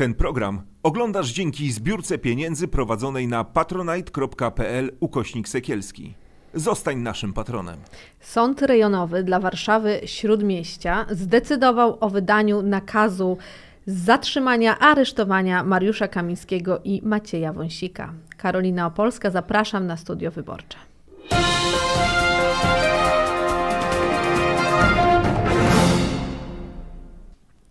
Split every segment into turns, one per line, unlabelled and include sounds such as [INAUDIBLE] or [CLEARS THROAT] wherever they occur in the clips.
Ten program oglądasz dzięki zbiórce pieniędzy prowadzonej na patronite.pl ukośnik Sekielski. Zostań naszym patronem. Sąd rejonowy dla Warszawy Śródmieścia zdecydował o wydaniu nakazu zatrzymania, aresztowania Mariusza Kamińskiego i Macieja Wąsika. Karolina Opolska, zapraszam na studio wyborcze.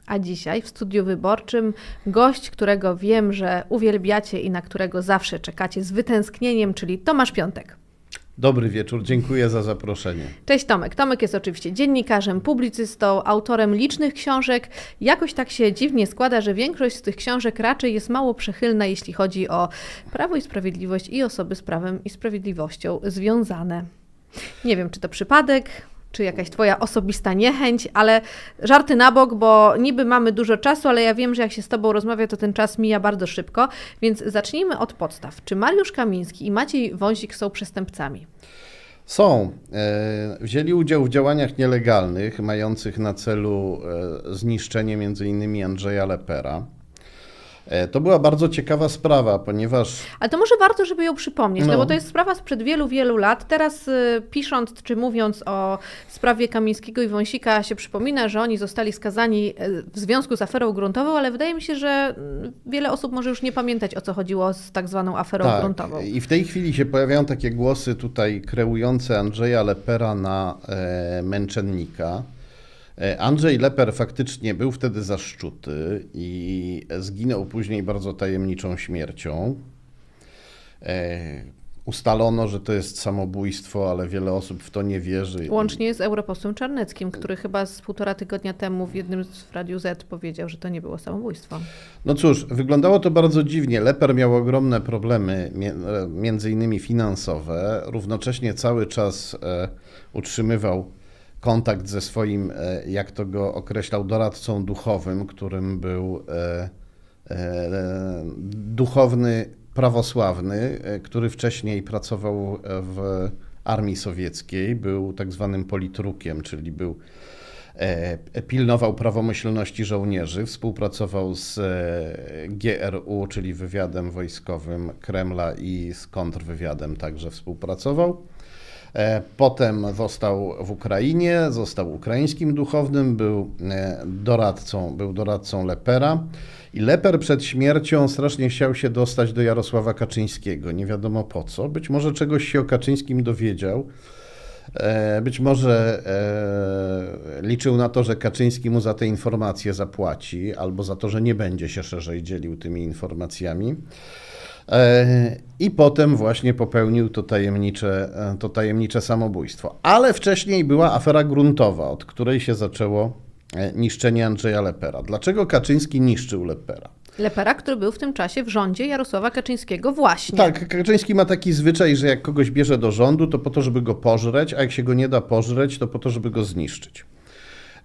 A dzisiaj w studiu wyborczym gość, którego wiem, że uwielbiacie i na którego zawsze czekacie z wytęsknieniem, czyli Tomasz Piątek.
Dobry wieczór, dziękuję za zaproszenie.
Cześć Tomek. Tomek jest oczywiście dziennikarzem, publicystą, autorem licznych książek. Jakoś tak się dziwnie składa, że większość z tych książek raczej jest mało przechylna, jeśli chodzi o prawo i sprawiedliwość i osoby z prawem i sprawiedliwością związane. Nie wiem, czy to przypadek, czy jakaś Twoja osobista niechęć, ale żarty na bok, bo niby mamy dużo czasu, ale ja wiem, że jak się z Tobą rozmawia, to ten czas mija bardzo szybko, więc zacznijmy od podstaw. Czy Mariusz Kamiński i Maciej Wąsik są przestępcami?
Są. E, wzięli udział w działaniach nielegalnych, mających na celu e, zniszczenie m.in. Andrzeja Lepera. E, to była bardzo ciekawa sprawa, ponieważ.
Ale to może warto, żeby ją przypomnieć, no, no bo to jest sprawa sprzed wielu, wielu lat. Teraz y, pisząc czy mówiąc o sprawie Kamińskiego i Wąsika, się przypomina, że oni zostali skazani e, w związku z aferą gruntową, ale wydaje mi się, że mm, wiele osób może już nie pamiętać, o co chodziło z tak zwaną aferą tak. gruntową. I
w tej chwili się pojawiają takie głosy tutaj kreujące Andrzeja Lepera na e, męczennika. E, Andrzej Leper faktycznie był wtedy zaszczuty i zginął później bardzo tajemniczą śmiercią. E, ustalono, że to jest samobójstwo, ale wiele osób w to nie wierzy.
Łącznie z europosłem Czarneckim, który chyba z półtora tygodnia temu w jednym z Radiu Z powiedział, że to nie było samobójstwo.
No cóż, wyglądało to bardzo dziwnie. Leper miał ogromne problemy, między innymi finansowe. Równocześnie cały czas e, utrzymywał kontakt ze swoim, e, jak to go określał, doradcą duchowym, którym był e, e, duchowny prawosławny, który wcześniej pracował w armii sowieckiej, był tak zwanym politrukiem, czyli był pilnował prawomyślności żołnierzy, współpracował z GRU, czyli wywiadem wojskowym Kremla i z kontrwywiadem także współpracował. E, potem został w Ukrainie, został ukraińskim duchownym, był e, doradcą, był doradcą Lepera. I Leper przed śmiercią strasznie chciał się dostać do Jarosława Kaczyńskiego. Nie wiadomo po co. Być może czegoś się o Kaczyńskim dowiedział. E, być może liczył na to, że Kaczyński mu za te informacje zapłaci, albo za to, że nie będzie się szerzej dzielił tymi informacjami. E, I potem właśnie popełnił to tajemnicze, e, to tajemnicze samobójstwo. Ale wcześniej była afera gruntowa, od której się zaczęło e, niszczenie Andrzeja Lepera. Dlaczego Kaczyński niszczył Lepera?
Lepera, który był w tym czasie w rządzie Jarosława Kaczyńskiego właśnie. Tak,
Kaczyński ma taki zwyczaj, że jak kogoś bierze do rządu, to po to, żeby go pożreć, a jak się go nie da pożreć, to po to, żeby go zniszczyć.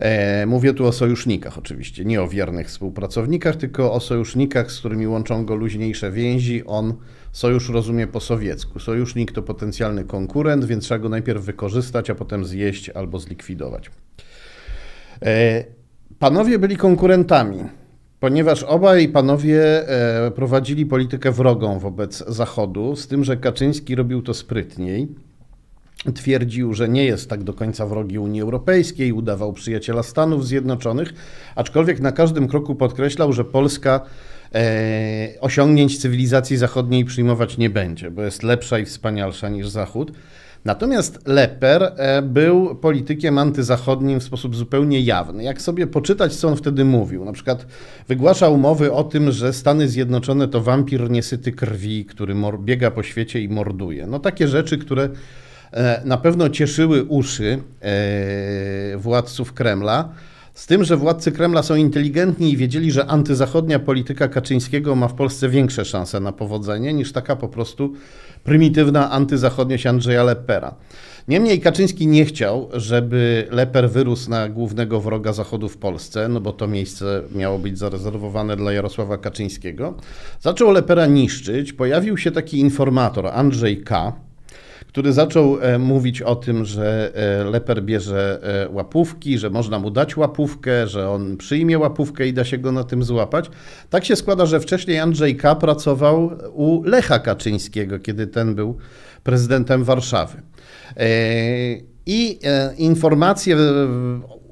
E, mówię tu o sojusznikach oczywiście, nie o wiernych współpracownikach, tylko o sojusznikach, z którymi łączą go luźniejsze więzi. On sojusz rozumie po sowiecku. Sojusznik to potencjalny konkurent, więc trzeba go najpierw wykorzystać, a potem zjeść albo zlikwidować. E, panowie byli konkurentami, ponieważ obaj panowie e, prowadzili politykę wrogą wobec Zachodu, z tym, że Kaczyński robił to sprytniej. Twierdził, że nie jest tak do końca wrogi Unii Europejskiej, udawał przyjaciela Stanów Zjednoczonych, aczkolwiek na każdym kroku podkreślał, że Polska e, osiągnięć cywilizacji zachodniej przyjmować nie będzie, bo jest lepsza i wspanialsza niż Zachód. Natomiast Leper e, był politykiem antyzachodnim w sposób zupełnie jawny. Jak sobie poczytać, co on wtedy mówił? Na przykład wygłaszał mowy o tym, że Stany Zjednoczone to wampir niesyty krwi, który biega po świecie i morduje. No takie rzeczy, które E, na pewno cieszyły uszy e, władców Kremla. Z tym, że władcy Kremla są inteligentni i wiedzieli, że antyzachodnia polityka Kaczyńskiego ma w Polsce większe szanse na powodzenie niż taka po prostu prymitywna antyzachodniość Andrzeja Lepera. Niemniej Kaczyński nie chciał, żeby Leper wyrósł na głównego wroga Zachodu w Polsce, no bo to miejsce miało być zarezerwowane dla Jarosława Kaczyńskiego. Zaczął Lepera niszczyć. Pojawił się taki informator Andrzej K., który zaczął e, mówić o tym, że e, leper bierze e, łapówki, że można mu dać łapówkę, że on przyjmie łapówkę i da się go na tym złapać. Tak się składa, że wcześniej Andrzej K. pracował u Lecha Kaczyńskiego, kiedy ten był prezydentem Warszawy. I informacje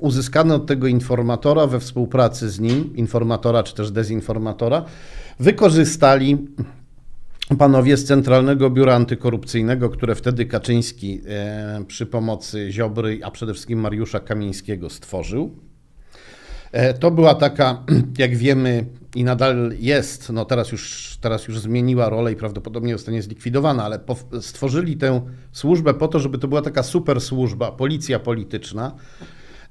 uzyskane od tego informatora we współpracy z nim, informatora czy też dezinformatora, wykorzystali panowie z Centralnego Biura Antykorupcyjnego, które wtedy Kaczyński e, przy pomocy Ziobry, a przede wszystkim Mariusza Kamińskiego stworzył. E, to była taka, [CLEARS THROAT] jak wiemy, i nadal jest, no teraz już, teraz już zmieniła rolę i prawdopodobnie zostanie zlikwidowana, ale stworzyli tę służbę po to, żeby to była taka super służba, policja polityczna,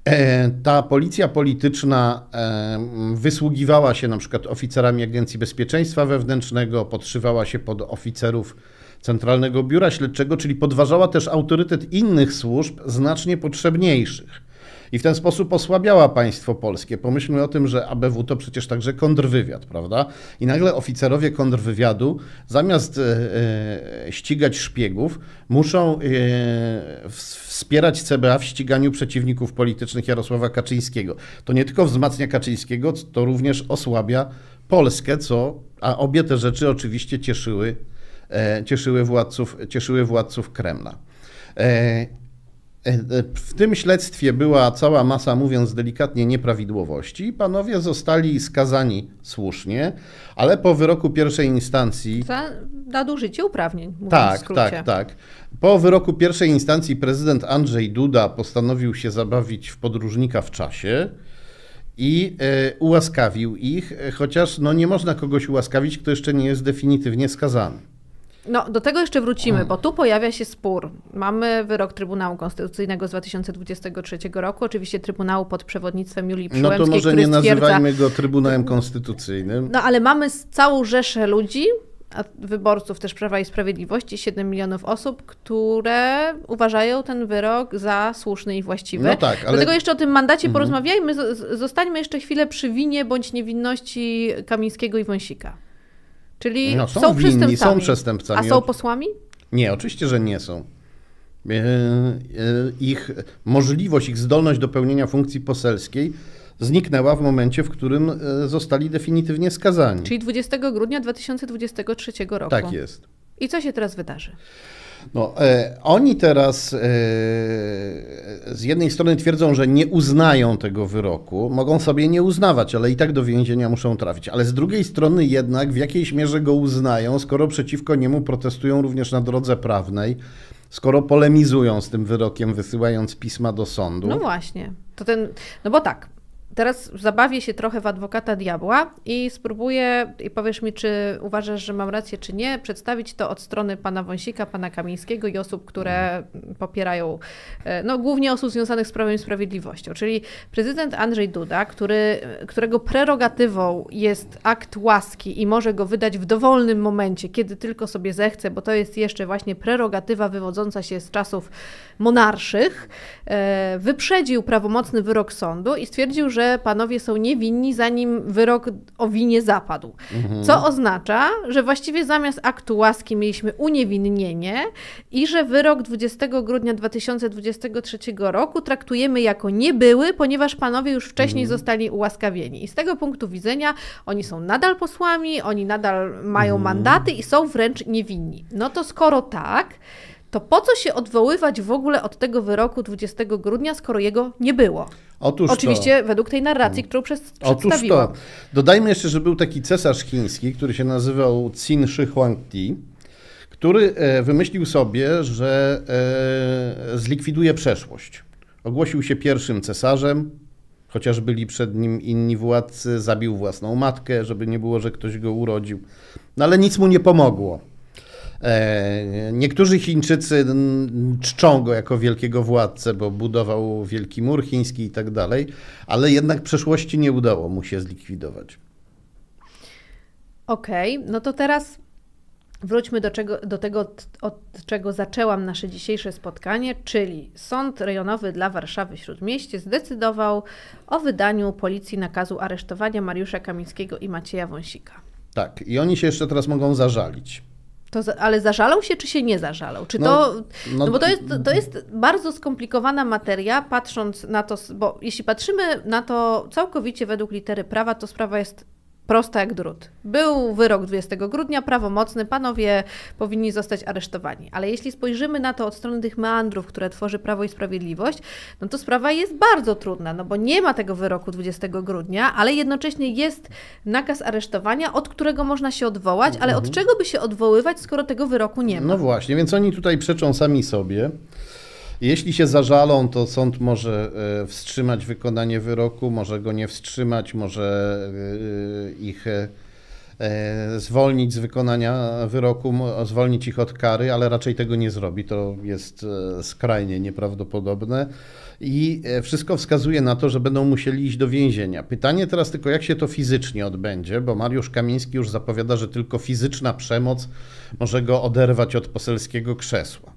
E, ta policja polityczna e, wysługiwała się na przykład oficerami Agencji Bezpieczeństwa Wewnętrznego, podszywała się pod oficerów Centralnego Biura Śledczego, czyli podważała też autorytet innych służb znacznie potrzebniejszych i w ten sposób osłabiała państwo polskie. Pomyślmy o tym, że ABW to przecież także kontrwywiad, prawda? I nagle oficerowie kontrwywiadu zamiast e, e ścigać szpiegów, muszą e, wspierać CBA w ściganiu przeciwników politycznych Jarosława Kaczyńskiego. To nie tylko wzmacnia Kaczyńskiego, to również osłabia Polskę, co, a obie te rzeczy oczywiście cieszyły, e, cieszyły, władców, cieszyły władców Kremla. E, E, e, w tym śledztwie była cała masa, mówiąc delikatnie, nieprawidłowości. Panowie zostali skazani słusznie, ale po wyroku pierwszej instancji.
Za nadużycie uprawnień. Tak, tak,
tak. Po wyroku pierwszej instancji prezydent Andrzej Duda postanowił się zabawić w podróżnika w czasie i e, ułaskawił ich, chociaż no, nie można kogoś ułaskawić, kto jeszcze nie jest definitywnie skazany.
No, do tego jeszcze wrócimy, mm. bo tu pojawia się spór. Mamy wyrok Trybunału Konstytucyjnego z 2023 roku, oczywiście Trybunału pod przewodnictwem Julii Przyłębskiej, No to może nie stwierdza... nazywajmy
go Trybunałem Konstytucyjnym.
No, ale mamy całą rzeszę ludzi, wyborców też Prawa i Sprawiedliwości, 7 milionów osób, które uważają ten wyrok za słuszny i właściwy. No tak, ale... Dlatego jeszcze o tym mandacie mhm. porozmawiajmy. Zostańmy jeszcze chwilę przy winie bądź niewinności Kamińskiego i Wąsika. Czyli no, są, są winni, przestępcami. są przestępcami. A są posłami?
Nie, oczywiście, że nie są. E, e, ich możliwość, ich zdolność do pełnienia funkcji poselskiej zniknęła w momencie, w którym e, zostali definitywnie skazani. Czyli
20 grudnia 2023 roku. Tak jest. I co się teraz wydarzy?
No, e, oni teraz e, z jednej strony twierdzą, że nie uznają tego wyroku, mogą sobie nie uznawać, ale i tak do więzienia muszą trafić. Ale z drugiej strony jednak w jakiejś mierze go uznają, skoro przeciwko niemu protestują również na drodze prawnej, skoro polemizują z tym wyrokiem, wysyłając pisma do sądu. No
właśnie. To ten, no bo tak, teraz zabawię się trochę w adwokata diabła i spróbuję, i powiesz mi, czy uważasz, że mam rację, czy nie, przedstawić to od strony pana Wąsika, pana Kamińskiego i osób, które mhm. popierają, e, no głównie osób związanych z Prawem i Sprawiedliwością. Czyli prezydent Andrzej Duda, który, którego prerogatywą jest akt łaski i może go wydać w dowolnym momencie, kiedy tylko sobie zechce, bo to jest jeszcze właśnie prerogatywa wywodząca się z czasów monarszych, e, wyprzedził prawomocny wyrok sądu i stwierdził, że że panowie są niewinni, zanim wyrok o winie zapadł. Mhm. Co oznacza, że właściwie zamiast aktu łaski mieliśmy uniewinnienie i że wyrok 20 grudnia 2023 roku traktujemy jako niebyły, ponieważ panowie już wcześniej mhm. zostali ułaskawieni. I z tego punktu widzenia oni są nadal posłami, oni nadal mają mhm. mandaty i są wręcz niewinni. No to skoro tak, to po co się odwoływać w ogóle od tego wyroku 20 grudnia, skoro jego nie było? Otóż Oczywiście to. według tej narracji, którą przez, Otóż to.
Dodajmy jeszcze, że był taki cesarz chiński, który się nazywał Qin Shi Huangdi, który e, wymyślił sobie, że e, zlikwiduje przeszłość. Ogłosił się pierwszym cesarzem, chociaż byli przed nim inni władcy, zabił własną matkę, żeby nie było, że ktoś go urodził. No ale nic mu nie pomogło. E, niektórzy Chińczycy czczą go jako wielkiego władcę, bo budował Wielki Mur Chiński i tak dalej, ale jednak w przeszłości nie udało mu się zlikwidować.
Okej, okay, no to teraz Wróćmy do, czego, do tego, od czego zaczęłam nasze dzisiejsze spotkanie, czyli Sąd Rejonowy dla Warszawy Śródmieście zdecydował o wydaniu policji nakazu aresztowania Mariusza Kamińskiego i Macieja Wąsika.
Tak, i oni się jeszcze teraz mogą zażalić.
To, za, ale zażalał się, czy się nie zażalał? Czy no, to, no, no bo to jest, mm, to jest bardzo skomplikowana materia, patrząc na to, bo jeśli patrzymy na to całkowicie według litery prawa, to sprawa jest prosta jak drut. Był wyrok 20 grudnia, prawomocny, panowie powinni zostać aresztowani. Ale jeśli spojrzymy na to od strony tych meandrów, które tworzy Prawo i Sprawiedliwość, no to sprawa jest bardzo trudna, no bo nie ma tego wyroku 20 grudnia, ale jednocześnie jest nakaz aresztowania, od którego można się odwołać, ale od mhm. czego by się odwoływać, skoro tego wyroku nie ma? No
właśnie, więc oni tutaj przeczą sami sobie. Jeśli się zażalą, to sąd może e, wstrzymać wykonanie wyroku, może go nie wstrzymać, może e, ich e, zwolnić z wykonania wyroku, zwolnić ich od kary, ale raczej tego nie zrobi. To jest skrajnie nieprawdopodobne. I wszystko wskazuje na to, że będą musieli iść do więzienia. Pytanie teraz tylko, jak się to fizycznie odbędzie, bo Mariusz Kamiński już zapowiada, że tylko fizyczna przemoc może go oderwać od poselskiego krzesła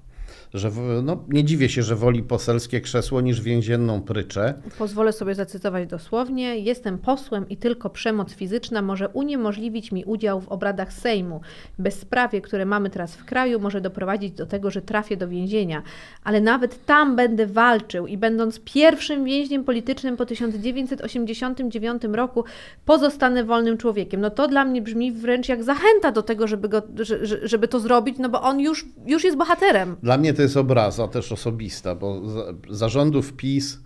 że no, nie dziwię się, że woli poselskie krzesło niż więzienną pryczę.
Pozwolę sobie zacytować dosłownie. Jestem posłem i tylko przemoc fizyczna może uniemożliwić mi udział w obradach Sejmu. Bezprawie, które mamy teraz w kraju, może doprowadzić do tego, że trafię do więzienia. Ale nawet tam będę walczył i będąc pierwszym więźniem politycznym po 1989 roku pozostanę wolnym człowiekiem. No to dla mnie brzmi wręcz jak zachęta do tego, żeby, go, żeby to zrobić, no bo on już, już jest bohaterem.
Dla mnie to jest obraza też osobista, bo za, zarządów PiS,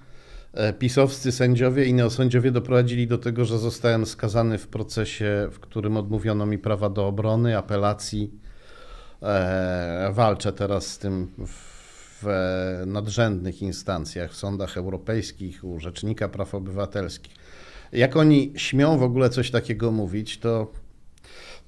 e, pisowscy sędziowie i neosędziowie doprowadzili do tego, że zostałem skazany w procesie, w którym odmówiono mi prawa do obrony, apelacji. E, walczę teraz z tym w e, nadrzędnych instancjach, w sądach europejskich, u Rzecznika Praw Obywatelskich. Jak oni śmią w ogóle coś takiego mówić, to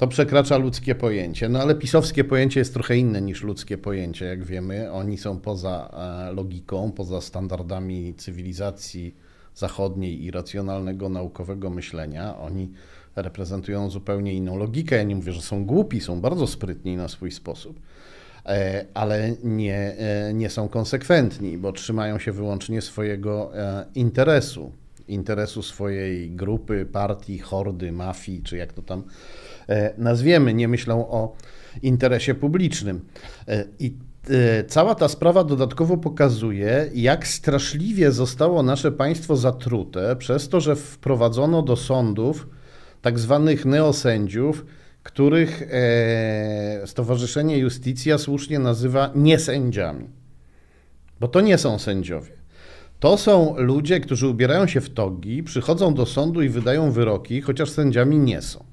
to przekracza ludzkie pojęcie. No ale pisowskie pojęcie jest trochę inne niż ludzkie pojęcie, jak wiemy. Oni są poza e, logiką, poza standardami cywilizacji zachodniej i racjonalnego naukowego myślenia. Oni reprezentują zupełnie inną logikę. Ja nie mówię, że są głupi, są bardzo sprytni na swój sposób, e, ale nie, e, nie są konsekwentni, bo trzymają się wyłącznie swojego interesu, interesu swojej grupy, partii, hordy, mafii, czy jak to tam E, nazwiemy, nie myślą o interesie publicznym. E, I e, cała ta sprawa dodatkowo pokazuje, jak straszliwie zostało nasze państwo zatrute przez to, że wprowadzono do sądów tak zwanych neosędziów, których Stowarzyszenie Justicja słusznie nazywa niesędziami. Bo to nie są sędziowie. To są ludzie, którzy ubierają się w togi, przychodzą do sądu i wydają wyroki, chociaż sędziami nie są.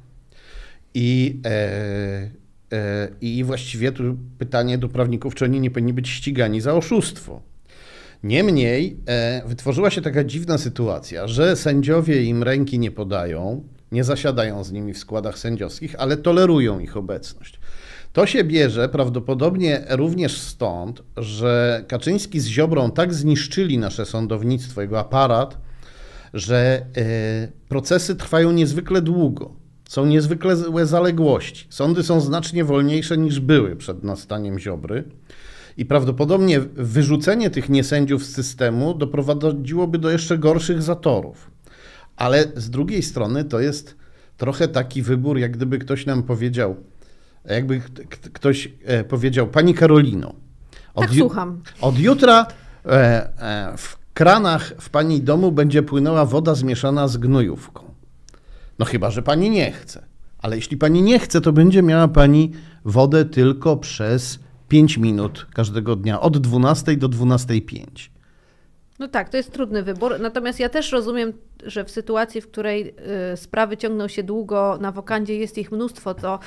I, e, e, I właściwie tu pytanie do prawników, czy oni nie powinni być ścigani za oszustwo. Niemniej e, wytworzyła się taka dziwna sytuacja, że sędziowie im ręki nie podają, nie zasiadają z nimi w składach sędziowskich, ale tolerują ich obecność. To się bierze prawdopodobnie również stąd, że Kaczyński z Ziobrą tak zniszczyli nasze sądownictwo, jego aparat, że procesy trwają niezwykle długo. Są niezwykle zaległości. Sądy są znacznie wolniejsze niż były przed nastaniem Ziobry. I prawdopodobnie wyrzucenie tych niesędziów z systemu doprowadziłoby do jeszcze gorszych zatorów. Ale z drugiej strony to jest trochę taki wybór, jak gdyby ktoś nam powiedział, jakby ktoś e, powiedział, Pani Karolino, od, tak, słucham. od jutra e, e, w kranach w Pani domu będzie płynęła woda zmieszana z gnojówką. No chyba, że pani nie chce. Ale jeśli pani nie chce, to będzie miała pani wodę tylko przez 5 minut każdego dnia, od 12 do 12.05.
No tak, to jest trudny wybór. Natomiast ja też rozumiem że w sytuacji, w której y, sprawy ciągną się długo, na wokandzie jest ich mnóstwo, to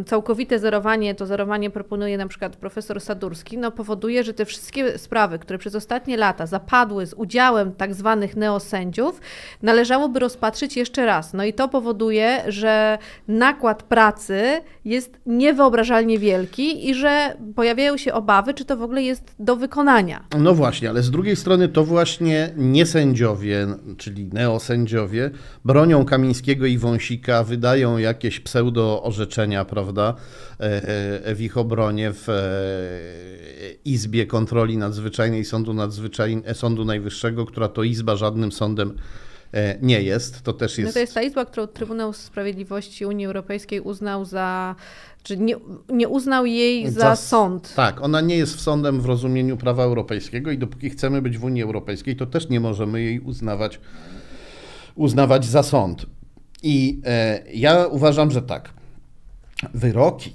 y, całkowite zerowanie, to zerowanie proponuje na przykład profesor Sadurski, no powoduje, że te wszystkie sprawy, które przez ostatnie lata zapadły z udziałem tak zwanych neosędziów, należałoby rozpatrzyć jeszcze raz. No i to powoduje, że nakład pracy jest niewyobrażalnie wielki i że pojawiają się obawy, czy to w ogóle jest do wykonania.
No właśnie, ale z drugiej strony to właśnie nie sędziowie, czyli neosędziowie, bronią Kamińskiego i Wąsika, wydają jakieś pseudo-orzeczenia, prawda, e, e, w ich obronie w e, Izbie Kontroli Nadzwyczajnej Sądu, Nadzwyczaj... Sądu Najwyższego, która to izba żadnym sądem nie jest. To też jest. No to
jest ta izba, którą Trybunał Sprawiedliwości Unii Europejskiej uznał za czy nie, nie uznał jej za, za, sąd?
Tak, ona nie jest sądem w rozumieniu prawa europejskiego i dopóki chcemy być w Unii Europejskiej, to też nie możemy jej uznawać, uznawać za sąd. I e, ja uważam, że tak. Wyroki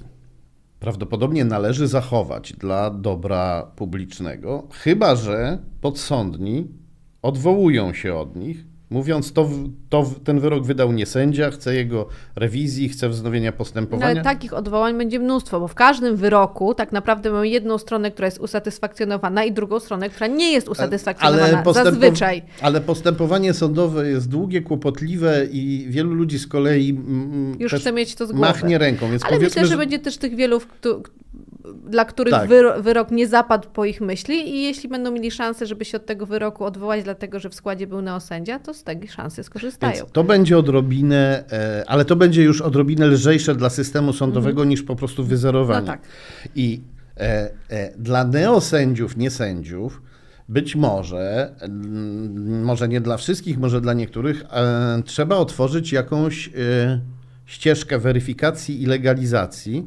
prawdopodobnie należy zachować dla dobra publicznego, chyba że podsądni odwołują się od nich Mówiąc, to, to ten wyrok wydał nie sędzia, chce jego rewizji, chce wznowienia postępowania. No, ale takich
odwołań będzie mnóstwo, bo w każdym wyroku tak naprawdę mamy jedną stronę, która jest usatysfakcjonowana i drugą stronę, która nie jest usatysfakcjonowana ale zazwyczaj.
Ale postępowanie sądowe jest długie, kłopotliwe i wielu ludzi z kolei mm, już chce mieć to z głowy. machnie ręką. Więc ale myślę, że, że będzie
też tych wielu, dla których tak. wyrok nie zapadł po ich myśli i jeśli będą mieli szansę, żeby się od tego wyroku odwołać, dlatego że w składzie był neosędzia, to z tej szansy skorzystają. Więc
to będzie odrobinę, e, ale to będzie już odrobinę lżejsze dla systemu sądowego mhm. niż po prostu wyzerowanie. No tak. I e, e, dla neosędziów, nie sędziów, być może, może nie dla wszystkich, może dla niektórych, e, trzeba otworzyć jakąś e, ścieżkę weryfikacji i legalizacji,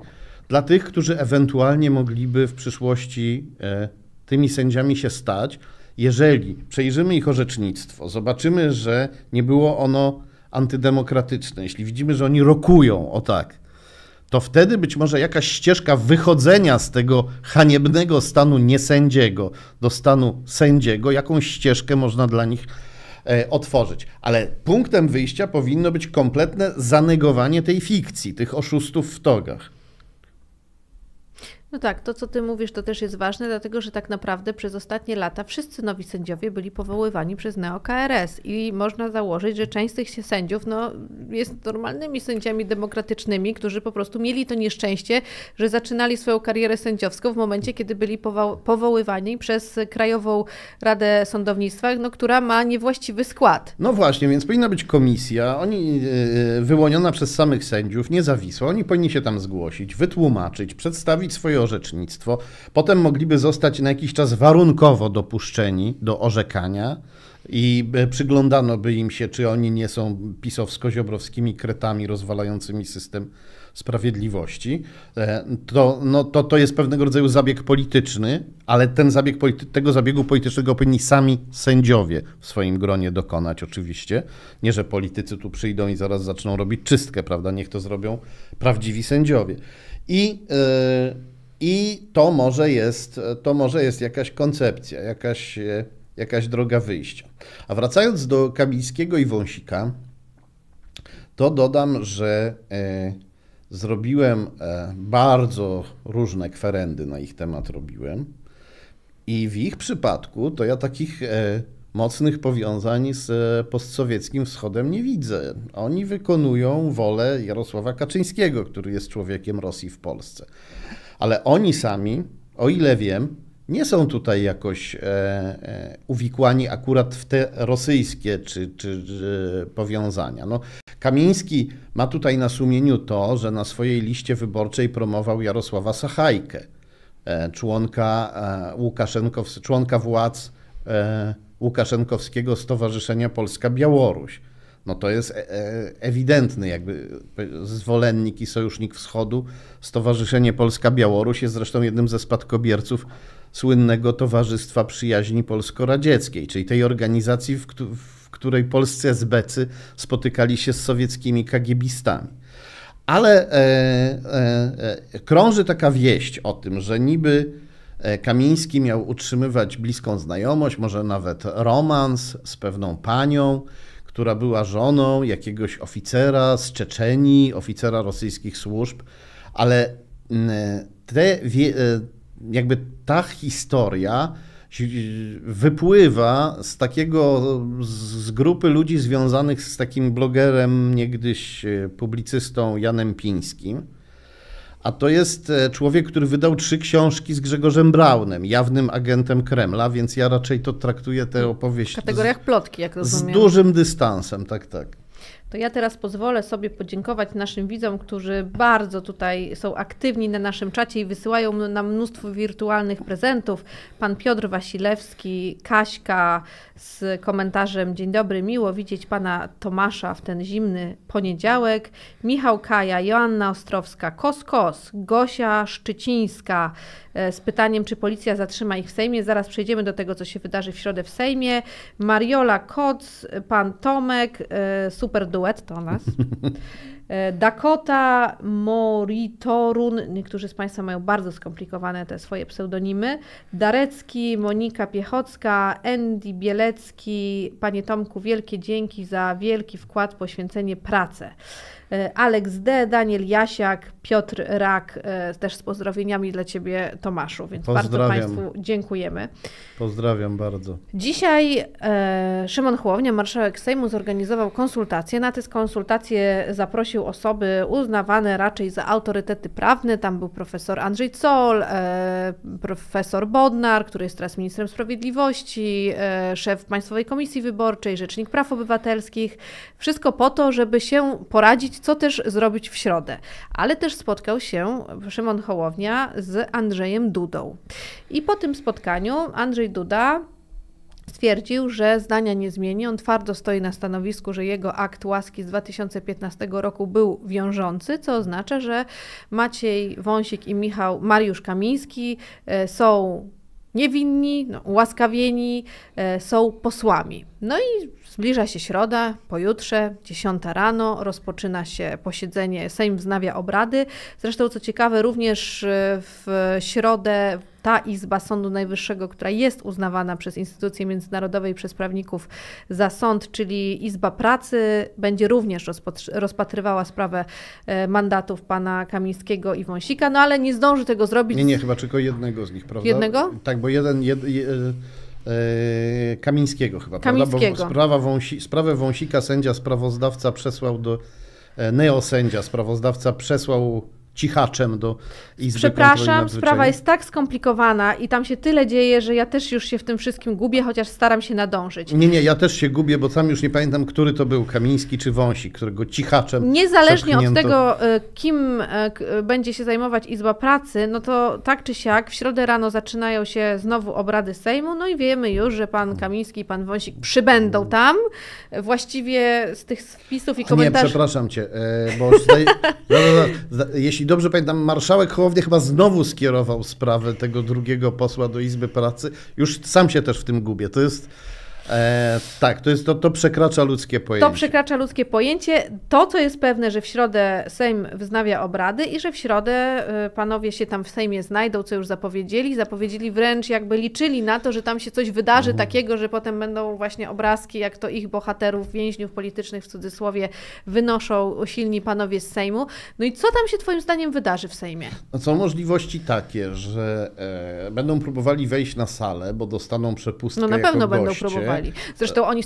dla tych, którzy ewentualnie mogliby w przyszłości e, tymi sędziami się stać, jeżeli przejrzymy ich orzecznictwo, zobaczymy, że nie było ono antydemokratyczne, jeśli widzimy, że oni rokują, o tak, to wtedy być może jakaś ścieżka wychodzenia z tego haniebnego stanu niesędziego do stanu sędziego, jakąś ścieżkę można dla nich e, otworzyć. Ale punktem wyjścia powinno być kompletne zanegowanie tej fikcji, tych oszustów w togach.
No tak, to co ty mówisz, to też jest ważne, dlatego że tak naprawdę przez ostatnie lata wszyscy nowi sędziowie byli powoływani przez NeoKRS i można założyć, że część z tych sędziów no, jest normalnymi sędziami demokratycznymi, którzy po prostu mieli to nieszczęście, że zaczynali swoją karierę sędziowską w momencie, kiedy byli powo powoływani przez Krajową Radę Sądownictwa, no, która ma niewłaściwy
skład. No właśnie, więc powinna być komisja, oni e, wyłoniona przez samych sędziów, niezawisła, oni powinni się tam zgłosić, wytłumaczyć, przedstawić swoje orzecznictwo. Potem mogliby zostać na jakiś czas warunkowo dopuszczeni do orzekania i e, przyglądano by im się, czy oni nie są pisowsko-ziobrowskimi kretami rozwalającymi system sprawiedliwości. E, to, no, to, to jest pewnego rodzaju zabieg polityczny, ale ten zabieg polity- tego zabiegu politycznego powinni sami sędziowie w swoim gronie dokonać oczywiście. Nie, że politycy tu przyjdą i zaraz zaczną robić czystkę, prawda? Niech to zrobią prawdziwi sędziowie. I... Yy i to może jest, to może jest jakaś koncepcja, jakaś, e, jakaś droga wyjścia. A wracając do Kamińskiego i Wąsika, to dodam, że e, zrobiłem e, bardzo różne kwerendy na ich temat robiłem. I w ich przypadku to ja takich mocnych powiązań z postsowieckim wschodem nie widzę. Oni wykonują wolę Jarosława Kaczyńskiego, który jest człowiekiem Rosji w Polsce ale oni sami, o ile wiem, nie są tutaj jakoś e, e, uwikłani akurat w te rosyjskie czy, czy, czy, e, powiązania. No, Kamiński ma tutaj na sumieniu to, że na swojej liście wyborczej promował Jarosława Sachajkę, e, członka, e, członka władz e, Łukaszenkowskiego Stowarzyszenia Polska-Białoruś no to jest e, e, ewidentny jakby zwolennik i sojusznik Wschodu. Stowarzyszenie Polska-Białoruś jest zresztą jednym ze spadkobierców słynnego Towarzystwa Przyjaźni Polsko-Radzieckiej, czyli tej organizacji, w, której polscy esbecy spotykali się z sowieckimi kagiebistami. Ale e, e, e, krąży taka wieść o tym, że niby Kamiński miał utrzymywać bliską znajomość, może nawet romans z pewną panią, która była żoną jakiegoś oficera z Czeczenii, oficera rosyjskich służb, ale mm, te, e, jakby ta historia wypływa z takiego, z grupy ludzi związanych z takim blogerem, niegdyś e, publicystą Janem Pińskim, a to jest e, człowiek, który wydał trzy książki z Grzegorzem Braunem, jawnym agentem Kremla, więc ja raczej to traktuję tę opowieść. W kategoriach
plotki, jak rozumiem. Z dużym
dystansem, tak, tak
to ja teraz pozwolę sobie podziękować naszym widzom, którzy bardzo tutaj są aktywni na naszym czacie i wysyłają nam mnóstwo wirtualnych prezentów. Pan Piotr Wasilewski, Kaśka z komentarzem Dzień dobry, miło widzieć pana Tomasza w ten zimny poniedziałek. Michał Kaja, Joanna Ostrowska, Koskos, Kos, Gosia Szczycińska e, z pytaniem, czy policja zatrzyma ich w Sejmie. Zaraz przejdziemy do tego, co się wydarzy w środę w Sejmie. Mariola Koc, pan Tomek, e, super duo. Ort Thomas. [LAUGHS] E, Dakota Moritorun, niektórzy z Państwa mają bardzo skomplikowane te swoje pseudonimy. Darecki, Monika Piechocka, Andy Bielecki, Panie Tomku, wielkie dzięki za wielki wkład, poświęcenie, pracę. E, Alex D., Daniel Jasiak, Piotr Rak, e, też z pozdrowieniami dla Ciebie, Tomaszu, więc bardzo Państwu dziękujemy.
Pozdrawiam bardzo.
Dzisiaj e, Szymon Chłownia, marszałek Sejmu, zorganizował konsultację. Na te konsultacje zaprosił zaprosił osoby uznawane raczej za autorytety prawne. Tam był profesor Andrzej Coll, e, profesor Bodnar, który jest teraz ministrem sprawiedliwości, e, szef Państwowej Komisji Wyborczej, rzecznik praw obywatelskich. Wszystko po to, żeby się poradzić, co też zrobić w środę. Ale też spotkał się Szymon Hołownia z Andrzejem Dudą. I po tym spotkaniu Andrzej Duda Stwierdził, że zdania nie zmieni. On twardo stoi na stanowisku, że jego akt łaski z 2015 roku był wiążący, co oznacza, że Maciej Wąsik i Michał Mariusz Kamiński e, są niewinni, no, łaskawieni, e, są posłami. No i zbliża się środa, pojutrze, 10 rano, rozpoczyna się posiedzenie, Sejm wznawia obrady. Zresztą, co ciekawe, również e, w środę ta izba Sądu Najwyższego, która jest uznawana przez instytucje międzynarodowe i przez prawników za sąd, czyli Izba Pracy, będzie również rozpatrywała sprawę e, mandatów pana Kamińskiego i Wąsika, no ale nie zdąży tego zrobić. Nie, nie,
chyba tylko jednego z nich, prawda? Jednego? Tak, bo jeden. Jed, jed, e, Kamińskiego chyba, Kamińskiego. prawda? Bo sprawa Wąsi, sprawę Wąsika sędzia sprawozdawca przesłał do e, neosędzia sprawozdawca przesłał cichaczem do Izby Przepraszam, sprawa jest
tak skomplikowana i tam się tyle dzieje, że ja też już się w tym wszystkim gubię, chociaż staram się nadążyć.
Nie, nie, ja też się gubię, bo sam już nie pamiętam, który to był, Kamiński czy Wąsik, którego cichaczem Niezależnie od tego,
e, kim e, e, będzie się zajmować Izba Pracy, no to tak czy siak w środę rano zaczynają się znowu obrady Sejmu, no i wiemy już, że pan Kamiński i pan Wąsik przybędą tam. Właściwie z tych spisów i komentarzy... Nie,
przepraszam cię, bo zdaje... [LAUGHS] No, no, no, jeśli jeśli dobrze pamiętam, marszałek Hołownia chyba znowu skierował sprawę tego drugiego posła do Izby Pracy. Już sam się też w tym gubię. To jest E, tak, to, jest, to, to przekracza ludzkie pojęcie. To przekracza
ludzkie pojęcie. To, co jest pewne, że w środę Sejm wznawia obrady i że w środę y, panowie się tam w Sejmie znajdą, co już zapowiedzieli. Zapowiedzieli wręcz jakby liczyli na to, że tam się coś wydarzy mhm. takiego, że potem będą właśnie obrazki, jak to ich bohaterów, więźniów politycznych w cudzysłowie wynoszą silni panowie z Sejmu. No i co tam się Twoim zdaniem wydarzy w Sejmie?
No, są możliwości takie, że e, będą próbowali wejść na salę, bo dostaną przepustkę. No na pewno będą goście. próbowali głosowali. Zresztą oni,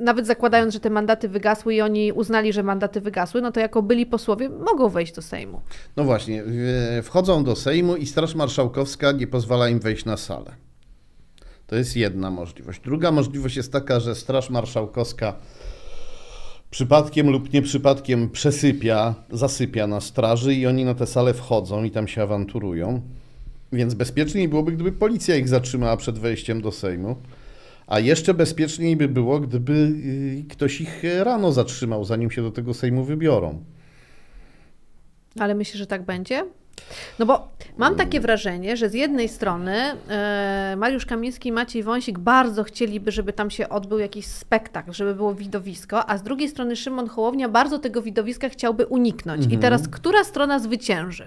nawet zakładając, że te mandaty wygasły i oni uznali, że mandaty wygasły, no to jako byli posłowie mogą wejść do Sejmu.
No właśnie, wchodzą do Sejmu i Straż Marszałkowska nie pozwala im wejść na salę. To jest jedna możliwość. Druga możliwość jest taka, że Straż Marszałkowska przypadkiem lub nieprzypadkiem przesypia, zasypia na straży i oni na tę salę wchodzą i tam się awanturują. Więc bezpieczniej byłoby, gdyby policja ich zatrzymała przed wejściem do Sejmu. A jeszcze bezpieczniej by było, gdyby y, ktoś ich y, rano zatrzymał, zanim się do tego Sejmu wybiorą.
Ale myślę, że tak będzie? No bo mam mm. takie wrażenie, że z jednej strony e, Mariusz Kamiński i Maciej Wąsik bardzo chcieliby, żeby tam się odbył jakiś spektakl, żeby było widowisko, a z drugiej strony Szymon Hołownia bardzo tego widowiska chciałby uniknąć. I mhm. teraz która strona zwycięży?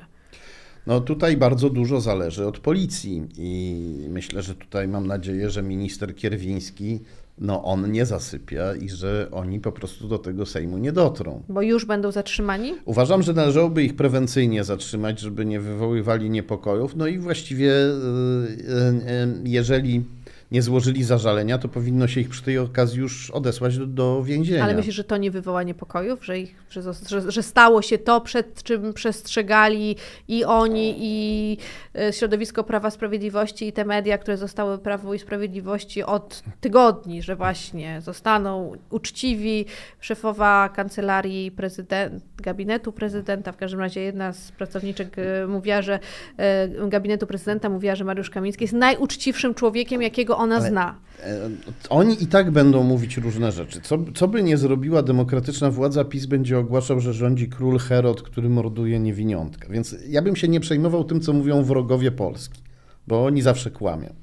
No tutaj bardzo dużo zależy od policji i myślę, że tutaj mam nadzieję, że minister Kierwiński no on nie zasypia i że oni po prostu do tego Sejmu nie dotrą.
Bo już będą zatrzymani?
Uważam, że należałoby ich prewencyjnie zatrzymać, żeby nie wywoływali niepokojów. No i właściwie, y, y, y, jeżeli nie złożyli zażalenia, to powinno się ich przy tej okazji już odesłać do, do więzienia. Ale myślisz, że
to nie wywoła niepokojów, że, ich, że, że, że stało się to, przed czym przestrzegali i oni, i e, środowisko Prawa Sprawiedliwości, i te media, które zostały prawo i Sprawiedliwości od tygodni, że właśnie zostaną uczciwi. Szefowa kancelarii prezydent, gabinetu prezydenta, w każdym razie jedna z pracowniczek e, mówiła, że e, gabinetu prezydenta mówiła, że Mariusz Kamiński jest najuczciwszym człowiekiem, jakiego ona Ale... zna.
E, oni i tak będą mówić różne rzeczy. Co, co by nie zrobiła demokratyczna władza, PiS będzie ogłaszał, że rządzi król Herod, który morduje niewiniątka. Więc ja bym się nie przejmował tym, co mówią wrogowie Polski, bo oni zawsze kłamią.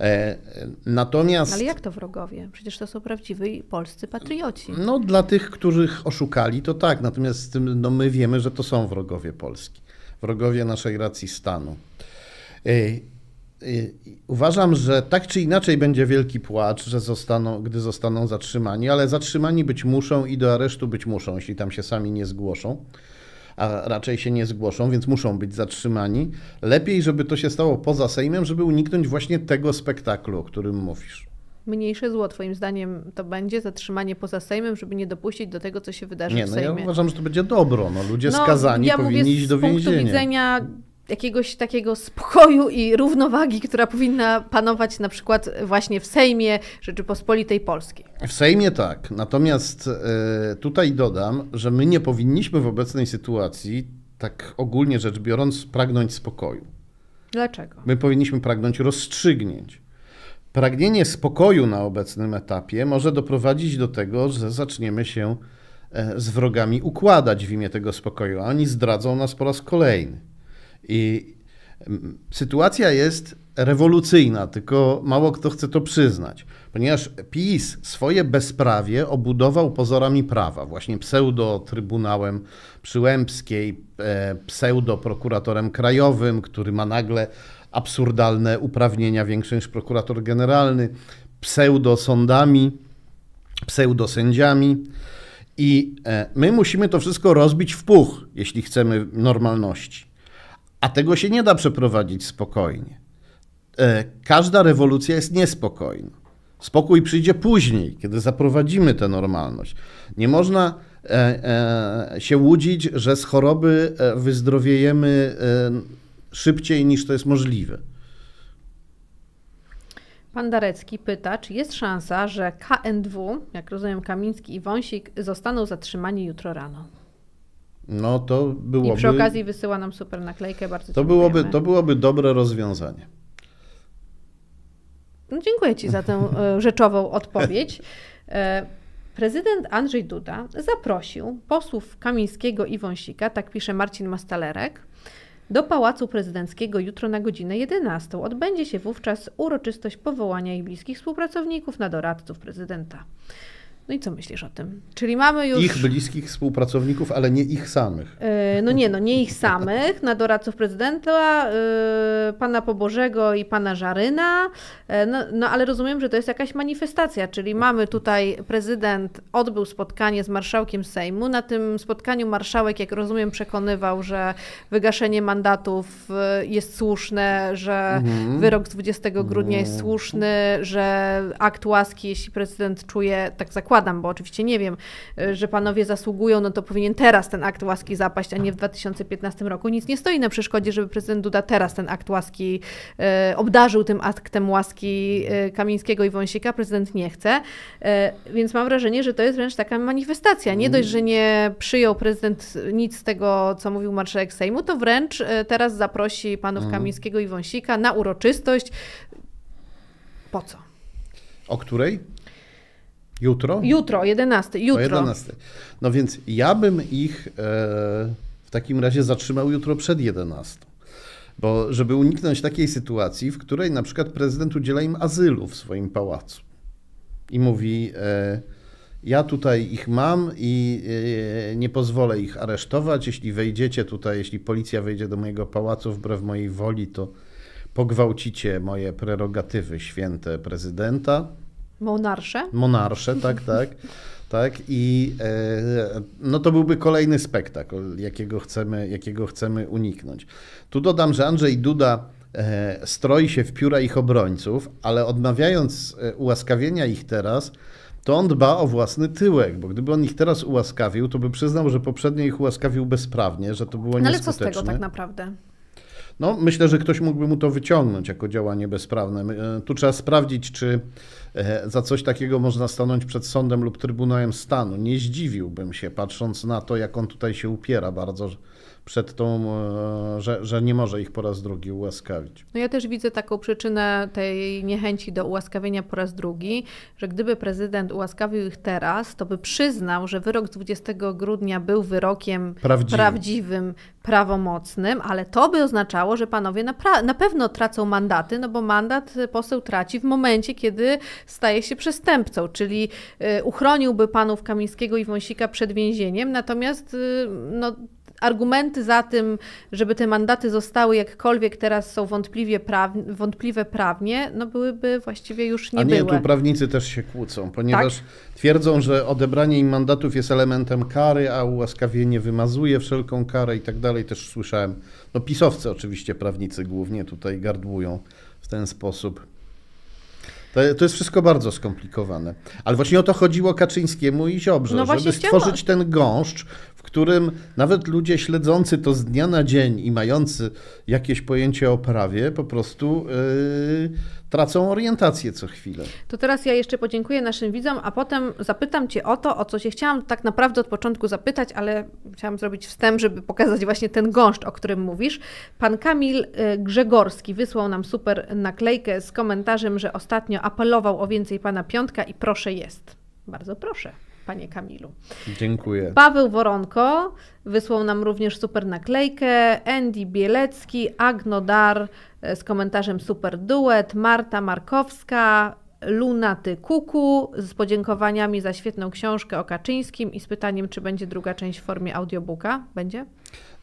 E, e, natomiast. Ale jak
to wrogowie? Przecież to są prawdziwi polscy patrioci.
No, dla tych, których oszukali, to tak. Natomiast no, my wiemy, że to są wrogowie Polski, wrogowie naszej racji stanu. Y, uważam, że tak czy inaczej będzie wielki płacz, że zostaną, gdy zostaną zatrzymani, ale zatrzymani być muszą i do aresztu być muszą, jeśli tam się sami nie zgłoszą, a raczej się nie zgłoszą, więc muszą być zatrzymani. Lepiej, żeby to się stało poza Sejmem, żeby uniknąć właśnie tego spektaklu, o którym mówisz.
Mniejsze zło, Twoim zdaniem, to będzie zatrzymanie poza Sejmem, żeby nie dopuścić do tego, co się wydarzy nie, no w Sejmie? Ja uważam,
że to będzie dobro. No, ludzie no, skazani ja powinni mówię iść do więzienia. Z punktu
widzenia jakiegoś takiego spokoju i równowagi, która powinna panować na przykład właśnie w Sejmie Rzeczypospolitej Polskiej.
W Sejmie tak. Natomiast e, tutaj dodam, że my nie powinniśmy w obecnej sytuacji, tak ogólnie rzecz biorąc, pragnąć spokoju. Dlaczego? My powinniśmy pragnąć rozstrzygnięć. Pragnienie spokoju na obecnym etapie może doprowadzić do tego, że zaczniemy się e, z wrogami układać w imię tego spokoju, a oni zdradzą nas po raz kolejny. I mm, sytuacja jest rewolucyjna, tylko mało kto chce to przyznać, ponieważ PiS swoje bezprawie obudował pozorami prawa, właśnie pseudo-trybunałem Przyłębskiej, e, pseudo-prokuratorem krajowym, który ma nagle absurdalne uprawnienia większe niż prokurator generalny, pseudosądami, pseudosędziami. I e, my musimy to wszystko rozbić w puch, jeśli chcemy normalności. A tego się nie da przeprowadzić spokojnie. E, każda rewolucja jest niespokojna. Spokój przyjdzie później, kiedy zaprowadzimy tę normalność. Nie można e, e, się łudzić, że z choroby wyzdrowiejemy szybciej niż to jest możliwe.
Pan Darecki pyta, czy jest szansa, że KNW, jak rozumiem Kamiński i Wąsik, zostaną zatrzymani jutro rano?
no to byłoby... I przy okazji
wysyła nam super naklejkę, bardzo to byłoby, to
byłoby dobre rozwiązanie.
No dziękuję Ci za tę e, [LAUGHS] rzeczową odpowiedź. E, prezydent Andrzej Duda zaprosił posłów Kamińskiego i Wąsika, tak pisze Marcin Mastalerek, do Pałacu Prezydenckiego jutro na godzinę 11. Odbędzie się wówczas uroczystość powołania jej bliskich współpracowników na doradców prezydenta. No i co myślisz o tym? Czyli mamy już. Ich
bliskich współpracowników, ale nie ich samych.
Yy, no nie, no nie ich samych, na doradców prezydenta, yy, pana Pobożego i pana Żaryna. Yy, no, no ale rozumiem, że to jest jakaś manifestacja, czyli mamy tutaj prezydent odbył spotkanie z marszałkiem Sejmu. Na tym spotkaniu marszałek, jak rozumiem, przekonywał, że wygaszenie mandatów jest słuszne, że mm. wyrok z 20 grudnia mm. jest mhm. słuszny, że akt łaski, jeśli prezydent czuje, tak zakłada, zakładam, bo oczywiście nie wiem, e, że panowie zasługują, no to powinien teraz ten akt łaski zapaść, a nie w 2015 roku. Nic nie stoi na przeszkodzie, żeby prezydent Duda teraz ten akt łaski e, obdarzył tym aktem łaski e, Kamińskiego i Wąsika. Prezydent nie chce, e, więc mam wrażenie, że to jest wręcz taka manifestacja. Nie dość, że nie przyjął prezydent nic z tego, co mówił marszałek Sejmu, to wręcz e, teraz zaprosi panów mhm. Kamińskiego i Wąsika na uroczystość. Po co?
O której? Jutro? Jutro, 11. Jutro. O 11. No więc ja bym ich e, w takim razie zatrzymał jutro przed 11. Bo żeby uniknąć takiej sytuacji, w której na przykład prezydent udziela im azylu w swoim pałacu i mówi: e, Ja tutaj ich mam i e, nie pozwolę ich aresztować. Jeśli wejdziecie tutaj, jeśli policja wejdzie do mojego pałacu wbrew mojej woli, to pogwałcicie moje prerogatywy święte prezydenta.
Monarsze?
Monarsze, tak, tak. tak? I e, no to byłby kolejny spektakl, jakiego chcemy, jakiego chcemy uniknąć. Tu dodam, że Andrzej Duda e, stroi się w pióra ich obrońców, ale odmawiając e, ułaskawienia ich teraz, to on dba o własny tyłek, bo gdyby on ich teraz ułaskawił, to by przyznał, że poprzednio ich ułaskawił bezprawnie, że to było no, ale Ale co z tego tak naprawdę? No, myślę, że ktoś mógłby mu to wyciągnąć jako działanie bezprawne. E, tu trzeba sprawdzić, czy e, za coś takiego można stanąć przed sądem lub Trybunałem Stanu. Nie zdziwiłbym się, patrząc na to, jak on tutaj się upiera bardzo, przed tą, e, że, że nie może ich po raz drugi ułaskawić.
No ja też widzę taką przyczynę tej niechęci do ułaskawienia po raz drugi, że gdyby prezydent ułaskawił ich teraz, to by przyznał, że wyrok 20 grudnia był wyrokiem prawdziwym, prawomocnym, ale to by oznaczało, że panowie na, na pewno tracą mandaty, no bo mandat poseł traci w momencie, kiedy staje się przestępcą, czyli e, uchroniłby panów Kamińskiego i Wąsika przed więzieniem, natomiast e, no, argumenty za tym, żeby te mandaty zostały jakkolwiek teraz są wątpliwie praw, wątpliwe prawnie, no byłyby właściwie już nie A nie, byłe. tu
prawnicy też się kłócą, ponieważ tak? twierdzą, że odebranie im mandatów jest elementem kary, a ułaskawienie wymazuje wszelką karę i tak dalej. Też słyszałem, no pisowcy oczywiście, prawnicy głównie tutaj gardłują w ten sposób. To, to, jest wszystko bardzo skomplikowane. Ale właśnie o to chodziło Kaczyńskiemu i Ziobrze, no żeby stworzyć ten gąszcz, w którym nawet ludzie śledzący to z dnia na dzień i mający jakieś pojęcie o prawie po prostu yy, tracą orientację co chwilę.
To teraz ja jeszcze podziękuję naszym widzom, a potem zapytam Cię o to, o co się chciałam tak naprawdę od początku zapytać, ale chciałam zrobić wstęp, żeby pokazać właśnie ten gąszcz, o którym mówisz. Pan Kamil y, Grzegorski wysłał nam super naklejkę z komentarzem, że ostatnio apelował o więcej Pana Piątka i proszę jest. Bardzo proszę panie Kamilu.
Dziękuję. Paweł
Woronko wysłał nam również super naklejkę, Andy Bielecki, Agnodar e, z komentarzem super duet, Marta Markowska, Lunaty Kuku z podziękowaniami za świetną książkę o Kaczyńskim i z pytaniem, czy będzie druga część w formie audiobooka? Będzie?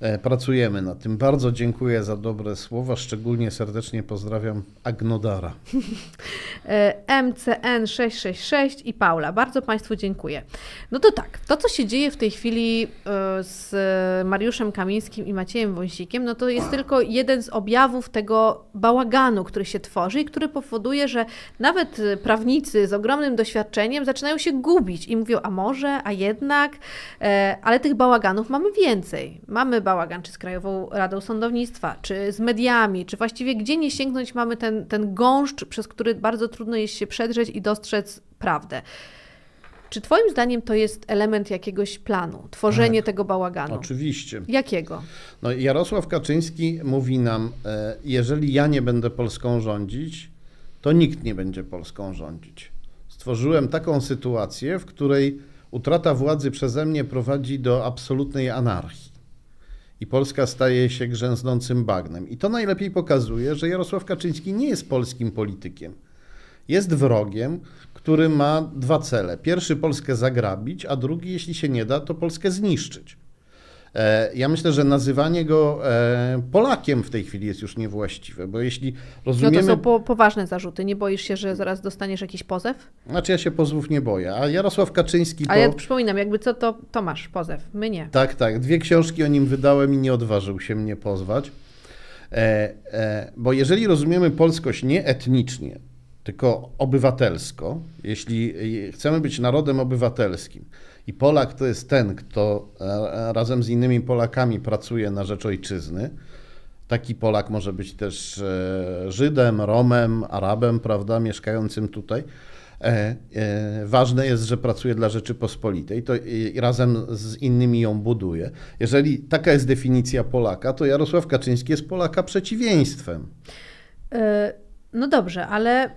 E, pracujemy nad tym. Bardzo dziękuję za dobre słowa. Szczególnie serdecznie pozdrawiam Agnodara.
E, MCN666 i Paula. Bardzo Państwu dziękuję. No to tak, to co się dzieje w tej chwili e, z Mariuszem Kamińskim i Maciejem Wąsikiem, no to jest tylko jeden z objawów tego bałaganu, który się tworzy i który powoduje, że nawet prawnicy z ogromnym doświadczeniem zaczynają się gubić i mówią, a może, a jednak, ale tych bałaganów mamy więcej. Mamy bałaganów bałagan, czy z Krajową Radą Sądownictwa, czy z mediami, czy właściwie gdzie nie sięgnąć mamy ten, ten gąszcz, przez który bardzo trudno jest się przedrzeć i dostrzec prawdę. Czy Twoim zdaniem to jest element jakiegoś planu, tworzenie tak, tego bałaganu?
Oczywiście. Jakiego? No, Jarosław Kaczyński mówi nam, e, jeżeli ja nie będę Polską rządzić, to nikt nie będzie Polską rządzić. Stworzyłem taką sytuację, w której utrata władzy przeze mnie prowadzi do absolutnej anarchii i Polska staje się grzęznącym bagnem. I to najlepiej pokazuje, że Jarosław Kaczyński nie jest polskim politykiem. Jest wrogiem, który ma dwa cele. Pierwszy Polskę zagrabić, a drugi, jeśli się nie da, to Polskę zniszczyć. E, ja myślę, że nazywanie go e, Polakiem w tej chwili jest już niewłaściwe, bo jeśli rozumiemy... No to są poważne
zarzuty. Nie boisz się, że zaraz dostaniesz jakiś pozew?
Znaczy ja się pozwów nie boję, a Jarosław Kaczyński to... A ja
przypominam, jakby co, to Tomasz pozew, my nie.
Tak, tak. Dwie książki o nim wydałem i nie odważył się mnie pozwać. E, bo jeżeli rozumiemy polskość nie etnicznie, tylko obywatelsko, jeśli chcemy być narodem obywatelskim i Polak to jest ten, kto e, razem z innymi Polakami pracuje na rzecz ojczyzny, taki Polak może być też e, Żydem, Romem, Arabem, prawda, mieszkającym tutaj. E, ważne jest, że pracuje dla Rzeczypospolitej to i razem z innymi ją buduje. Jeżeli taka jest definicja Polaka, to Jarosław Kaczyński jest Polaka przeciwieństwem.
no dobrze, ale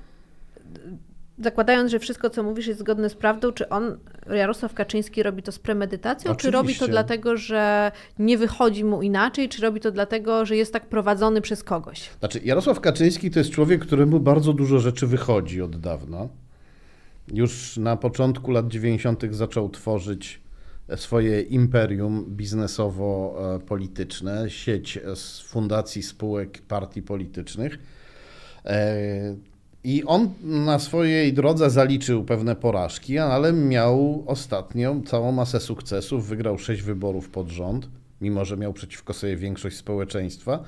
zakładając, że wszystko, co mówisz, jest zgodne z prawdą, czy on, Jarosław Kaczyński, robi to z premedytacją, Oczywiście. czy robi to dlatego, że nie wychodzi mu inaczej, czy robi to dlatego, że jest tak prowadzony przez kogoś?
Znaczy, Jarosław Kaczyński to jest człowiek, któremu bardzo dużo rzeczy wychodzi od dawna. Już na początku lat 90. zaczął tworzyć e, swoje imperium biznesowo-polityczne, e, sieć z fundacji spółek partii politycznych e, i on na swojej drodze zaliczył pewne porażki, ale miał ostatnio całą masę sukcesów. Wygrał sześć wyborów pod rząd, mimo że miał przeciwko sobie większość społeczeństwa.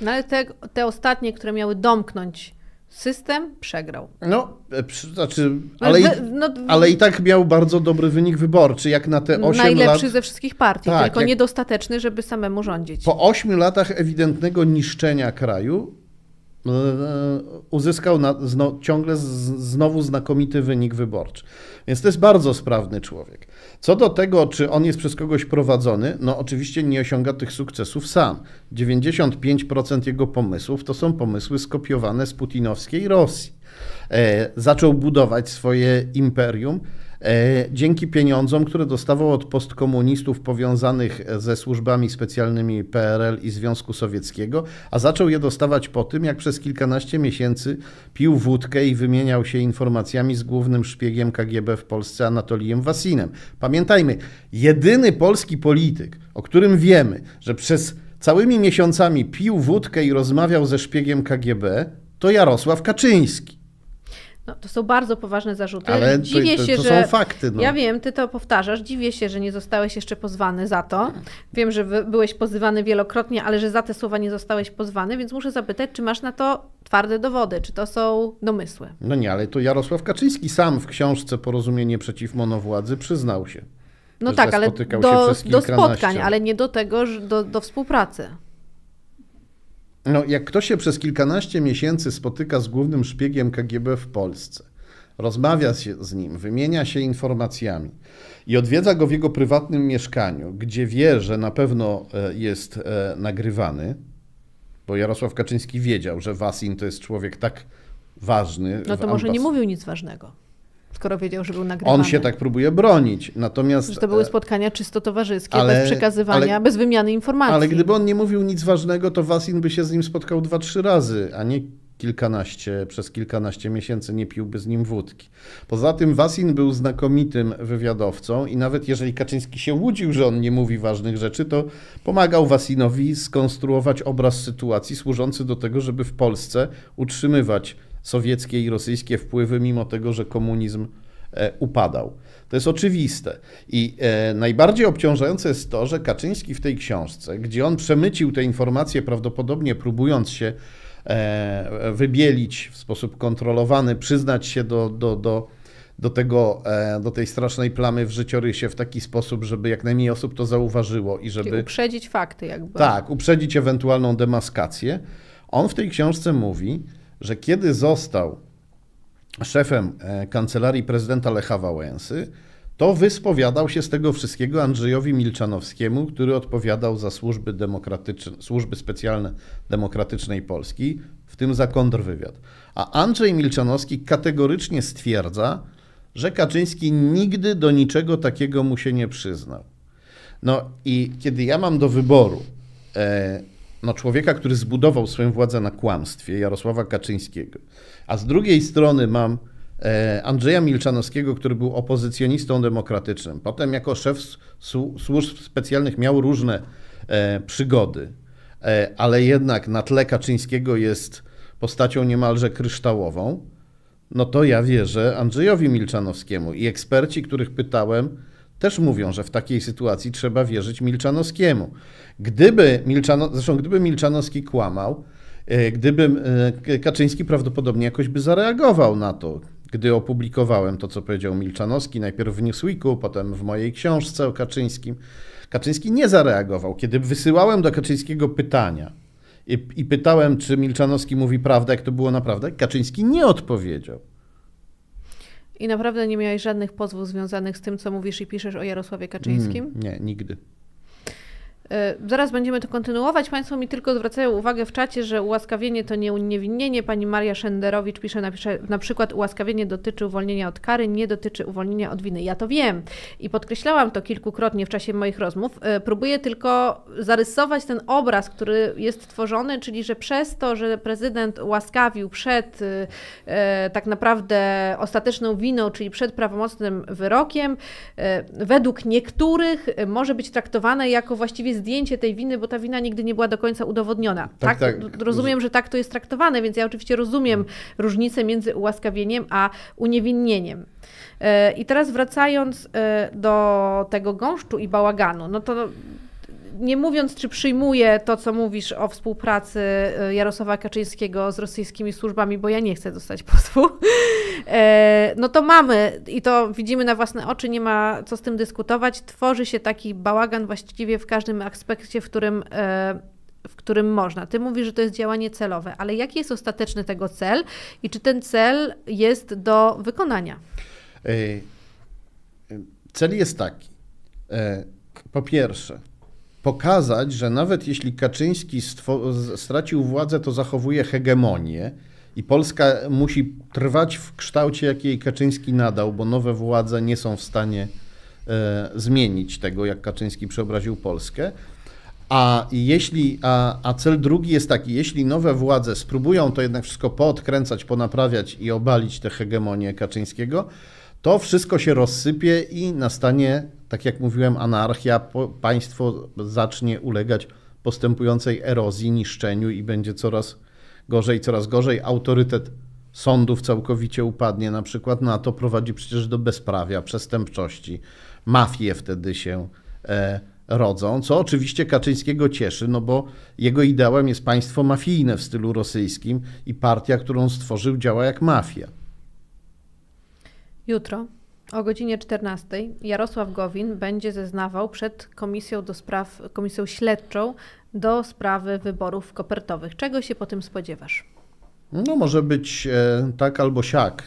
No ale te, te ostatnie, które miały domknąć system, przegrał. No,
e, znaczy, no, ale, i, no, ale i tak miał bardzo dobry wynik wyborczy, jak na te osiem Najlepszy lat. Najlepszy ze
wszystkich partii, tak, tylko niedostateczny, żeby samemu rządzić. Po
ośmiu latach ewidentnego niszczenia kraju E, uzyskał na, zno, ciągle z, znowu znakomity wynik wyborczy. Więc to jest bardzo sprawny człowiek. Co do tego, czy on jest przez kogoś prowadzony, no oczywiście nie osiąga tych sukcesów sam. 95% jego pomysłów to są pomysły skopiowane z putinowskiej Rosji. E, zaczął budować swoje imperium E, dzięki pieniądzom, które dostawał od postkomunistów powiązanych e, ze służbami specjalnymi PRL i Związku Sowieckiego, a zaczął je dostawać po tym, jak przez kilkanaście miesięcy pił wódkę i wymieniał się informacjami z głównym szpiegiem KGB w Polsce Anatolijem Wasinem. Pamiętajmy, jedyny polski polityk, o którym wiemy, że przez całymi miesiącami pił wódkę i rozmawiał ze szpiegiem KGB, to Jarosław Kaczyński.
No, to są bardzo poważne zarzuty. Ale dziwię to, to, się, to że. Są fakty, no. Ja wiem, ty to powtarzasz. Dziwię się, że nie zostałeś jeszcze pozwany za to. Wiem, że byłeś pozywany wielokrotnie, ale że za te słowa nie zostałeś pozwany, więc muszę zapytać, czy masz na to twarde dowody, czy to są domysły?
No nie, ale to Jarosław Kaczyński sam w książce Porozumienie przeciw monowładzy przyznał się. No tak, ale do, do spotkań, ale
nie do tego, do, do współpracy.
No, jak ktoś się przez kilkanaście miesięcy spotyka z głównym szpiegiem KGB w Polsce, rozmawia się z nim, wymienia się informacjami i odwiedza go w jego prywatnym mieszkaniu, gdzie wie, że na pewno e, jest e, nagrywany, bo Jarosław Kaczyński wiedział, że Wasin to jest człowiek tak ważny. No to może nie mówił
nic ważnego skoro wiedział, że był nagrywany. On się
tak próbuje bronić, natomiast... Że to
były e, spotkania czysto towarzyskie, ale, bez przekazywania, ale, bez wymiany informacji. Ale gdyby
on nie mówił nic ważnego, to Wasin by się z nim spotkał dwa, trzy razy, a nie kilkanaście, przez kilkanaście miesięcy nie piłby z nim wódki. Poza tym Wasin był znakomitym wywiadowcą i nawet jeżeli Kaczyński się łudził, że on nie mówi ważnych rzeczy, to pomagał Wasinowi skonstruować obraz sytuacji służący do tego, żeby w Polsce utrzymywać sowieckie i rosyjskie wpływy, mimo tego, że komunizm e, upadał. To jest oczywiste. I e, najbardziej obciążające jest to, że Kaczyński w tej książce, gdzie on przemycił te informacje, prawdopodobnie próbując się e, wybielić w sposób kontrolowany, przyznać się do, do, do, do, tego, do tej strasznej plamy w życiorysie w taki sposób, żeby jak najmniej osób to zauważyło i żeby. Czyli
uprzedzić fakty, jakby. Tak,
uprzedzić ewentualną demaskację. On w tej książce mówi, że kiedy został szefem e, kancelarii prezydenta Lecha Wałęsy, to wyspowiadał się z tego wszystkiego Andrzejowi Milczanowskiemu, który odpowiadał za służby, demokratyczne, służby specjalne demokratycznej Polski, w tym za kontrwywiad. A Andrzej Milczanowski kategorycznie stwierdza, że Kaczyński nigdy do niczego takiego mu się nie przyznał. No i kiedy ja mam do wyboru e, no, człowieka, który zbudował swoją władzę na kłamstwie, Jarosława Kaczyńskiego, a z drugiej strony mam e, Andrzeja Milczanowskiego, który był opozycjonistą demokratycznym. Potem jako szef służb specjalnych miał różne e, przygody, e, ale jednak na tle Kaczyńskiego jest postacią niemalże kryształową. No to ja wierzę Andrzejowi Milczanowskiemu i eksperci, których pytałem, też mówią, że w takiej sytuacji trzeba wierzyć Milczanowskiemu. Gdyby Milczano, zresztą gdyby Milczanowski kłamał, e, gdyby e, Kaczyński prawdopodobnie jakoś by zareagował na to, gdy opublikowałem to, co powiedział Milczanowski, najpierw w Newsweeku, potem w mojej książce o Kaczyńskim. Kaczyński nie zareagował. Kiedy wysyłałem do Kaczyńskiego pytania i, i pytałem, czy Milczanowski mówi prawdę, jak to było naprawdę, Kaczyński nie odpowiedział.
I naprawdę nie miałeś żadnych pozwów związanych z tym, co mówisz i piszesz o Jarosławie Kaczyńskim? Mm, nie, nigdy. Y, zaraz będziemy to kontynuować. Państwo mi tylko zwracają uwagę w czacie, że ułaskawienie to nie uniewinnienie. Pani Maria Szenderowicz pisze, napisze, na przykład ułaskawienie dotyczy uwolnienia od kary, nie dotyczy uwolnienia od winy. Ja to wiem i podkreślałam to kilkukrotnie w czasie moich rozmów. Y, próbuję tylko zarysować ten obraz, który jest tworzony, czyli że przez to, że prezydent ułaskawił przed y, tak naprawdę ostateczną winą, czyli przed prawomocnym wyrokiem, według niektórych może być traktowane jako właściwie zdjęcie tej winy, bo ta wina nigdy nie była do końca udowodniona. Tak, tak? tak. Rozumiem, że tak to jest traktowane, więc ja oczywiście rozumiem hmm. różnicę między ułaskawieniem a uniewinnieniem. E, I teraz wracając e, do tego gąszczu i bałaganu, no to no, nie mówiąc, czy przyjmuję to, co mówisz o współpracy y, Jarosława Kaczyńskiego z rosyjskimi służbami, bo ja nie chcę dostać pozwu, [LAUGHS] e, no to mamy i to widzimy na własne oczy, nie ma co z tym dyskutować. Tworzy się taki bałagan właściwie w każdym aspekcie, w którym e, w którym można. Ty mówisz, że to jest działanie celowe, ale jaki jest ostateczny tego cel i czy ten cel jest do wykonania?
E, cel jest taki. Po pierwsze, pokazać, że nawet jeśli Kaczyński stracił władzę, to zachowuje hegemonię i Polska musi trwać w kształcie, jakiej Kaczyński nadał, bo nowe władze nie są w stanie e, zmienić tego, jak Kaczyński przeobraził Polskę. A, jeśli, a, a cel drugi jest taki, jeśli nowe władze spróbują to jednak wszystko poodkręcać, ponaprawiać i obalić tę hegemonię Kaczyńskiego, to wszystko się rozsypie i nastanie, tak jak mówiłem, anarchia, państwo zacznie ulegać postępującej erozji, niszczeniu i będzie coraz gorzej, coraz gorzej. Autorytet sądów całkowicie upadnie na przykład, na to prowadzi przecież do bezprawia, przestępczości. Mafie wtedy się e, rodzą, co oczywiście Kaczyńskiego cieszy, no bo jego ideałem jest państwo mafijne w stylu rosyjskim i partia, którą stworzył, działa jak mafia.
Jutro o godzinie 14 Jarosław Gowin będzie zeznawał przed komisją do spraw, komisją śledczą do sprawy wyborów kopertowych. Czego się po tym spodziewasz?
No może być e, tak albo siak.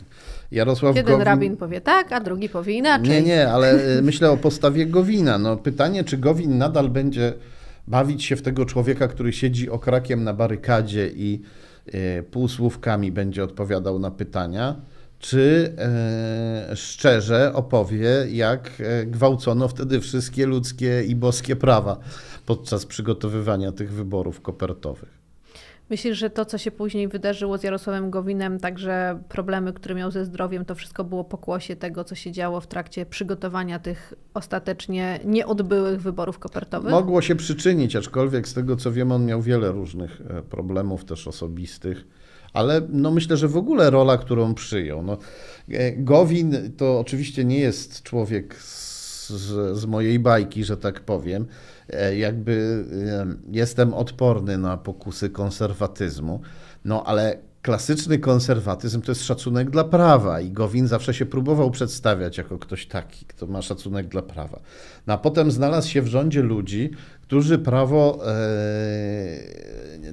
Jarosław Jeden Gowin... rabin
powie tak, a drugi powie inaczej. Nie, nie,
ale e, [LAUGHS] myślę o postawie Gowina. No, pytanie, czy Gowin nadal będzie bawić się w tego człowieka, który siedzi okrakiem na barykadzie i y, półsłówkami będzie odpowiadał na pytania czy e, szczerze opowie, jak e, gwałcono wtedy wszystkie ludzkie i boskie prawa podczas przygotowywania tych wyborów kopertowych.
Myślisz, że to, co się później wydarzyło z Jarosławem Gowinem, także problemy, które miał ze zdrowiem, to wszystko było pokłosie tego, co się działo w trakcie przygotowania tych ostatecznie nieodbyłych wyborów kopertowych? Mogło
się przyczynić, aczkolwiek z tego, co wiem, on miał wiele różnych e, problemów też osobistych ale no myślę, że w ogóle rola, którą przyjął. No, e, Gowin to oczywiście nie jest człowiek z, z mojej bajki, że tak powiem. E, jakby e, jestem odporny na pokusy konserwatyzmu, no ale klasyczny konserwatyzm to jest szacunek dla prawa i Gowin zawsze się próbował przedstawiać jako ktoś taki, kto ma szacunek dla prawa. No a potem znalazł się w rządzie ludzi, którzy prawo e,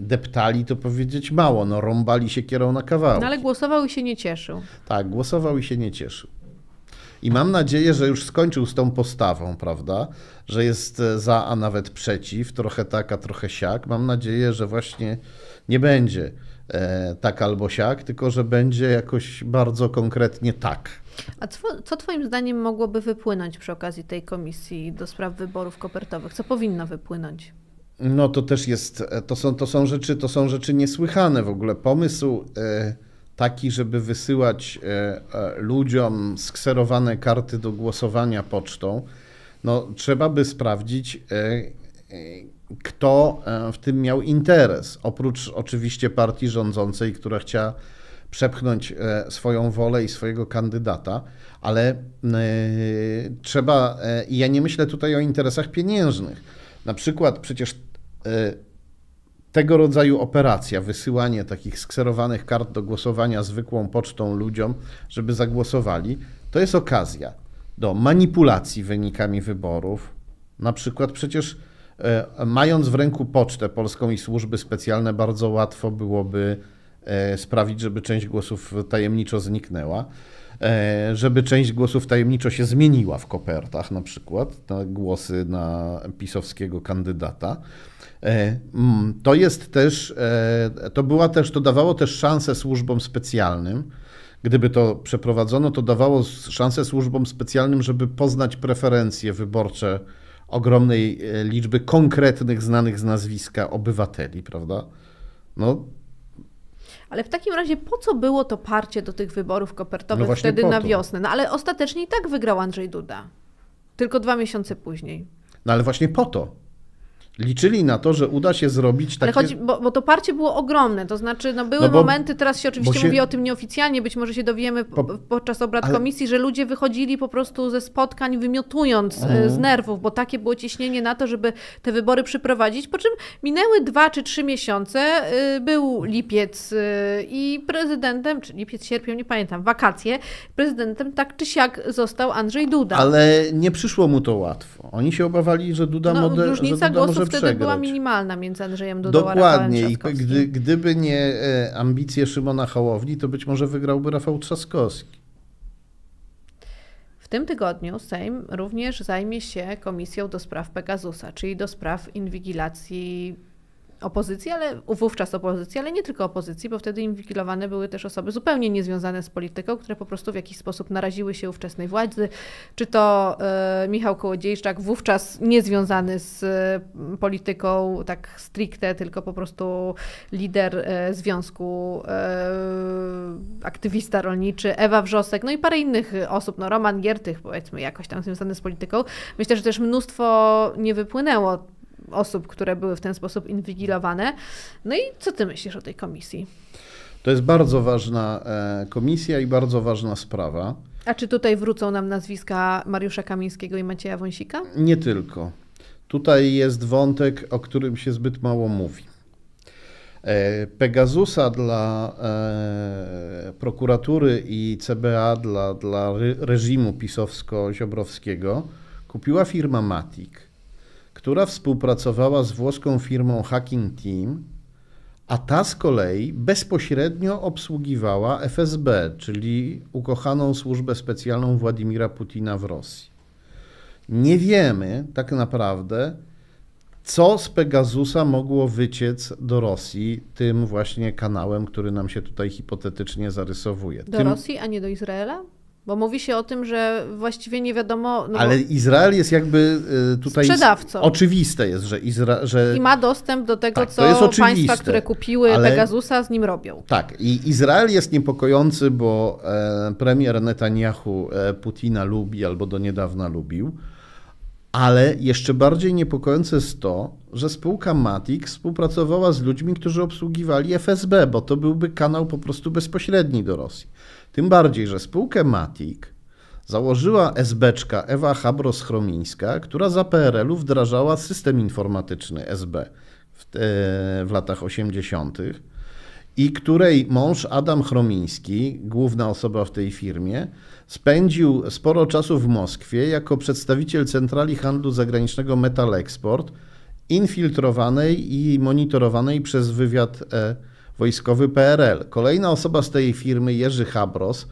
deptali, to powiedzieć mało, no rąbali się kierą na kawałek. No
ale głosował i się nie cieszył.
Tak, głosował i się nie cieszył. I mam nadzieję, że już skończył z tą postawą, prawda? Że jest e, za, a nawet przeciw, trochę tak, a trochę siak. Mam nadzieję, że właśnie nie będzie E, tak albo siak, tylko że będzie jakoś bardzo konkretnie tak.
A co, co Twoim zdaniem mogłoby wypłynąć przy okazji tej komisji do spraw wyborów kopertowych? Co powinno wypłynąć?
No to też jest, e, to są, to są, rzeczy, to są rzeczy niesłychane w ogóle. Pomysł e, taki, żeby wysyłać ludziom skserowane karty do głosowania pocztą, no trzeba by sprawdzić, kto e, w tym miał interes. Oprócz oczywiście partii rządzącej, która chciała przepchnąć e, swoją wolę i swojego kandydata, ale e, trzeba, i ja nie myślę tutaj o interesach pieniężnych. Na przykład przecież tego rodzaju operacja, wysyłanie takich skserowanych kart do głosowania zwykłą pocztą ludziom, żeby zagłosowali, to jest okazja do manipulacji wynikami wyborów. Na przykład przecież E, mając w ręku pocztę polską i służby specjalne, bardzo łatwo byłoby e, sprawić, żeby część głosów tajemniczo zniknęła e, żeby część głosów tajemniczo się zmieniła w kopertach, na przykład na głosy na pisowskiego kandydata. Mm, to jest też, to była też, to dawało też szansę służbom specjalnym. Gdyby to przeprowadzono, to dawało szansę służbom specjalnym, żeby poznać preferencje wyborcze ogromnej e, liczby konkretnych, znanych z nazwiska obywateli, prawda? No.
Ale w takim razie po co było to parcie do tych wyborów kopertowych no wtedy na wiosnę? No ale ostatecznie i tak wygrał Andrzej Duda. Tylko dwa miesiące później.
No ale właśnie po to liczyli na to, że uda się zrobić takie... Ale chodzi, bo,
bo to parcie było ogromne, to znaczy no były no bo, momenty, teraz się oczywiście się... mówi o tym nieoficjalnie, być może się dowiemy po, podczas obrad ale... komisji, że ludzie wychodzili po prostu ze spotkań wymiotując e, mhm. z nerwów, bo takie było ciśnienie na to, żeby te wybory przeprowadzić. po czym minęły dwa czy trzy miesiące, e, był lipiec e, i prezydentem, czy lipiec, sierpień, nie pamiętam, wakacje, prezydentem tak czy siak został Andrzej Duda. Ale
nie przyszło mu to łatwo. Oni się obawiali, że Duda, no, mode... że Duda głosów wtedy przegrać. była
minimalna między Andrzejem Dudą Dokładnie. a Dokładnie.
Gdy, gdyby nie e, ambicje Szymona Hołowni, to być może wygrałby Rafał Trzaskowski.
W tym tygodniu Sejm również zajmie się komisją do spraw Pegasusa, czyli do spraw inwigilacji opozycji, ale wówczas opozycji, ale nie tylko opozycji, bo wtedy inwigilowane były też osoby zupełnie niezwiązane z polityką, które po prostu w jakiś sposób naraziły się ówczesnej władzy. Czy to e, Michał Kołodziejczak, wówczas niezwiązany z e, polityką tak stricte, tylko po prostu lider e, związku, aktywista rolniczy, Ewa Wrzosek, no i parę innych osób, no Roman Giertych powiedzmy jakoś tam związany z polityką. Myślę, że też mnóstwo nie wypłynęło osób, które były w ten sposób inwigilowane. No i co ty myślisz o tej komisji?
To jest bardzo ważna e, komisja i bardzo ważna sprawa.
A czy tutaj wrócą nam nazwiska Mariusza Kamińskiego i Macieja Wąsika?
Nie tylko. Tutaj jest wątek, o którym się zbyt mało mówi. E, Pegasusa dla e, prokuratury i CBA dla, dla reżimu pisowsko-ziobrowskiego kupiła firma Matic która współpracowała z włoską firmą Hacking Team, a ta z kolei bezpośrednio obsługiwała FSB, czyli ukochaną służbę specjalną Władimira Putina w Rosji. Nie wiemy tak naprawdę, co z Pegasusa mogło wyciec do Rosji tym właśnie kanałem, który nam się tutaj hipotetycznie zarysowuje. Do tym... Rosji,
a nie do Izraela? Bo mówi się o tym, że właściwie nie wiadomo. No Ale
Izrael jest jakby e, tutaj. Sprzedawcą. Oczywiste jest, że Izra Że... I
ma dostęp do tego, tak, co państwa, które kupiły Ale... Pegasusa, z nim robią.
Tak. I Izrael jest niepokojący, bo e, premier Netanyahu e, Putina lubi albo do niedawna lubił. Ale jeszcze bardziej niepokojące jest to, że spółka Matic współpracowała z ludźmi, którzy obsługiwali FSB, bo to byłby kanał po prostu bezpośredni do Rosji. Tym bardziej, że spółkę Matic założyła SBczka Ewa Habros-Chromińska, która za PRL-u wdrażała system informatyczny SB w, w latach 80. i której mąż Adam Chromiński, główna osoba w tej firmie, spędził sporo czasu w Moskwie jako przedstawiciel Centrali Handlu Zagranicznego Metal Export, infiltrowanej i monitorowanej przez wywiad e wojskowy PRL. Kolejna osoba z tej firmy, Jerzy Habros,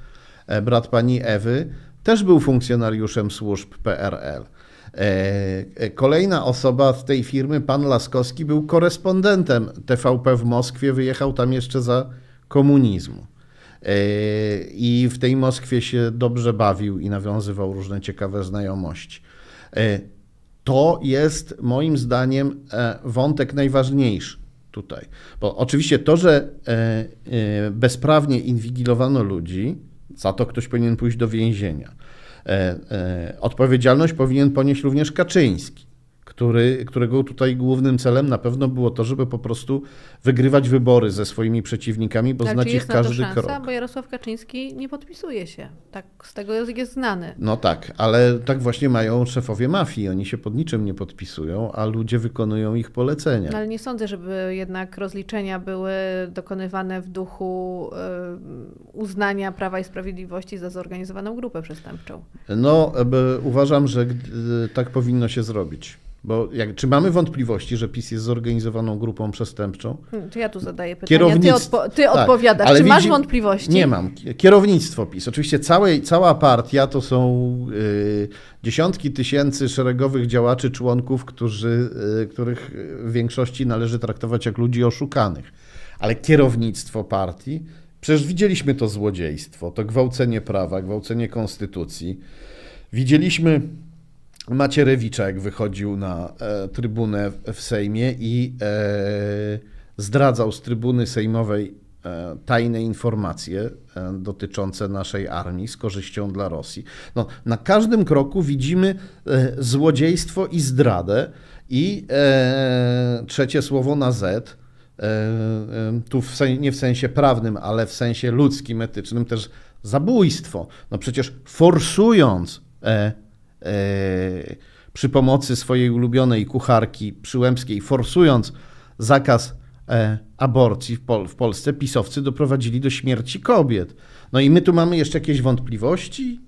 e, brat pani Ewy, też był funkcjonariuszem służb PRL. E, e, kolejna osoba z tej firmy, pan Laskowski, był korespondentem TVP w Moskwie, wyjechał tam jeszcze za komunizmu. I w tej Moskwie się dobrze bawił i nawiązywał różne ciekawe znajomości. To jest moim zdaniem wątek najważniejszy tutaj. Bo oczywiście to, że e, e, bezprawnie inwigilowano ludzi, za to ktoś powinien pójść do więzienia. E, odpowiedzialność powinien ponieść również Kaczyński który, którego tutaj głównym celem na pewno było to, żeby po prostu wygrywać wybory ze swoimi przeciwnikami, bo tak, znać ich każdy szansa,
krok. Bo Jarosław Kaczyński nie podpisuje się. Tak, z tego jest znany.
No tak, ale tak właśnie mają szefowie mafii. Oni się pod niczym nie podpisują, a ludzie wykonują ich polecenia. No,
ale nie sądzę, żeby jednak rozliczenia były dokonywane w duchu uznania Prawa i Sprawiedliwości za zorganizowaną grupę przestępczą.
No, e, uważam, że e, tak powinno się zrobić. Bo jak, czy mamy wątpliwości, że PiS jest zorganizowaną grupą przestępczą?
Hmm, to ja tu zadaję pytanie. Kierownictw... Ty, odpo ty tak, odpowiadasz. Czy widzi... masz wątpliwości? Nie mam.
Kierownictwo PiS. Oczywiście całe, cała partia to są y, dziesiątki tysięcy szeregowych działaczy, członków, którzy, y, których w większości należy traktować jak ludzi oszukanych. Ale kierownictwo partii, przecież widzieliśmy to złodziejstwo, to gwałcenie prawa, gwałcenie konstytucji. Widzieliśmy Macierewicza, jak wychodził na e, trybunę w, Sejmie i e, zdradzał z trybuny sejmowej e, tajne informacje dotyczące naszej armii z korzyścią dla Rosji. No, na każdym kroku widzimy złodziejstwo i zdradę i trzecie słowo na Z tu w sen, nie w sensie prawnym, ale w sensie ludzkim, etycznym też zabójstwo. No przecież forsując E, przy pomocy swojej ulubionej kucharki Przyłębskiej, forsując zakaz e, aborcji w, Pol w Polsce, pisowcy doprowadzili do śmierci kobiet. No i my tu mamy jeszcze jakieś wątpliwości?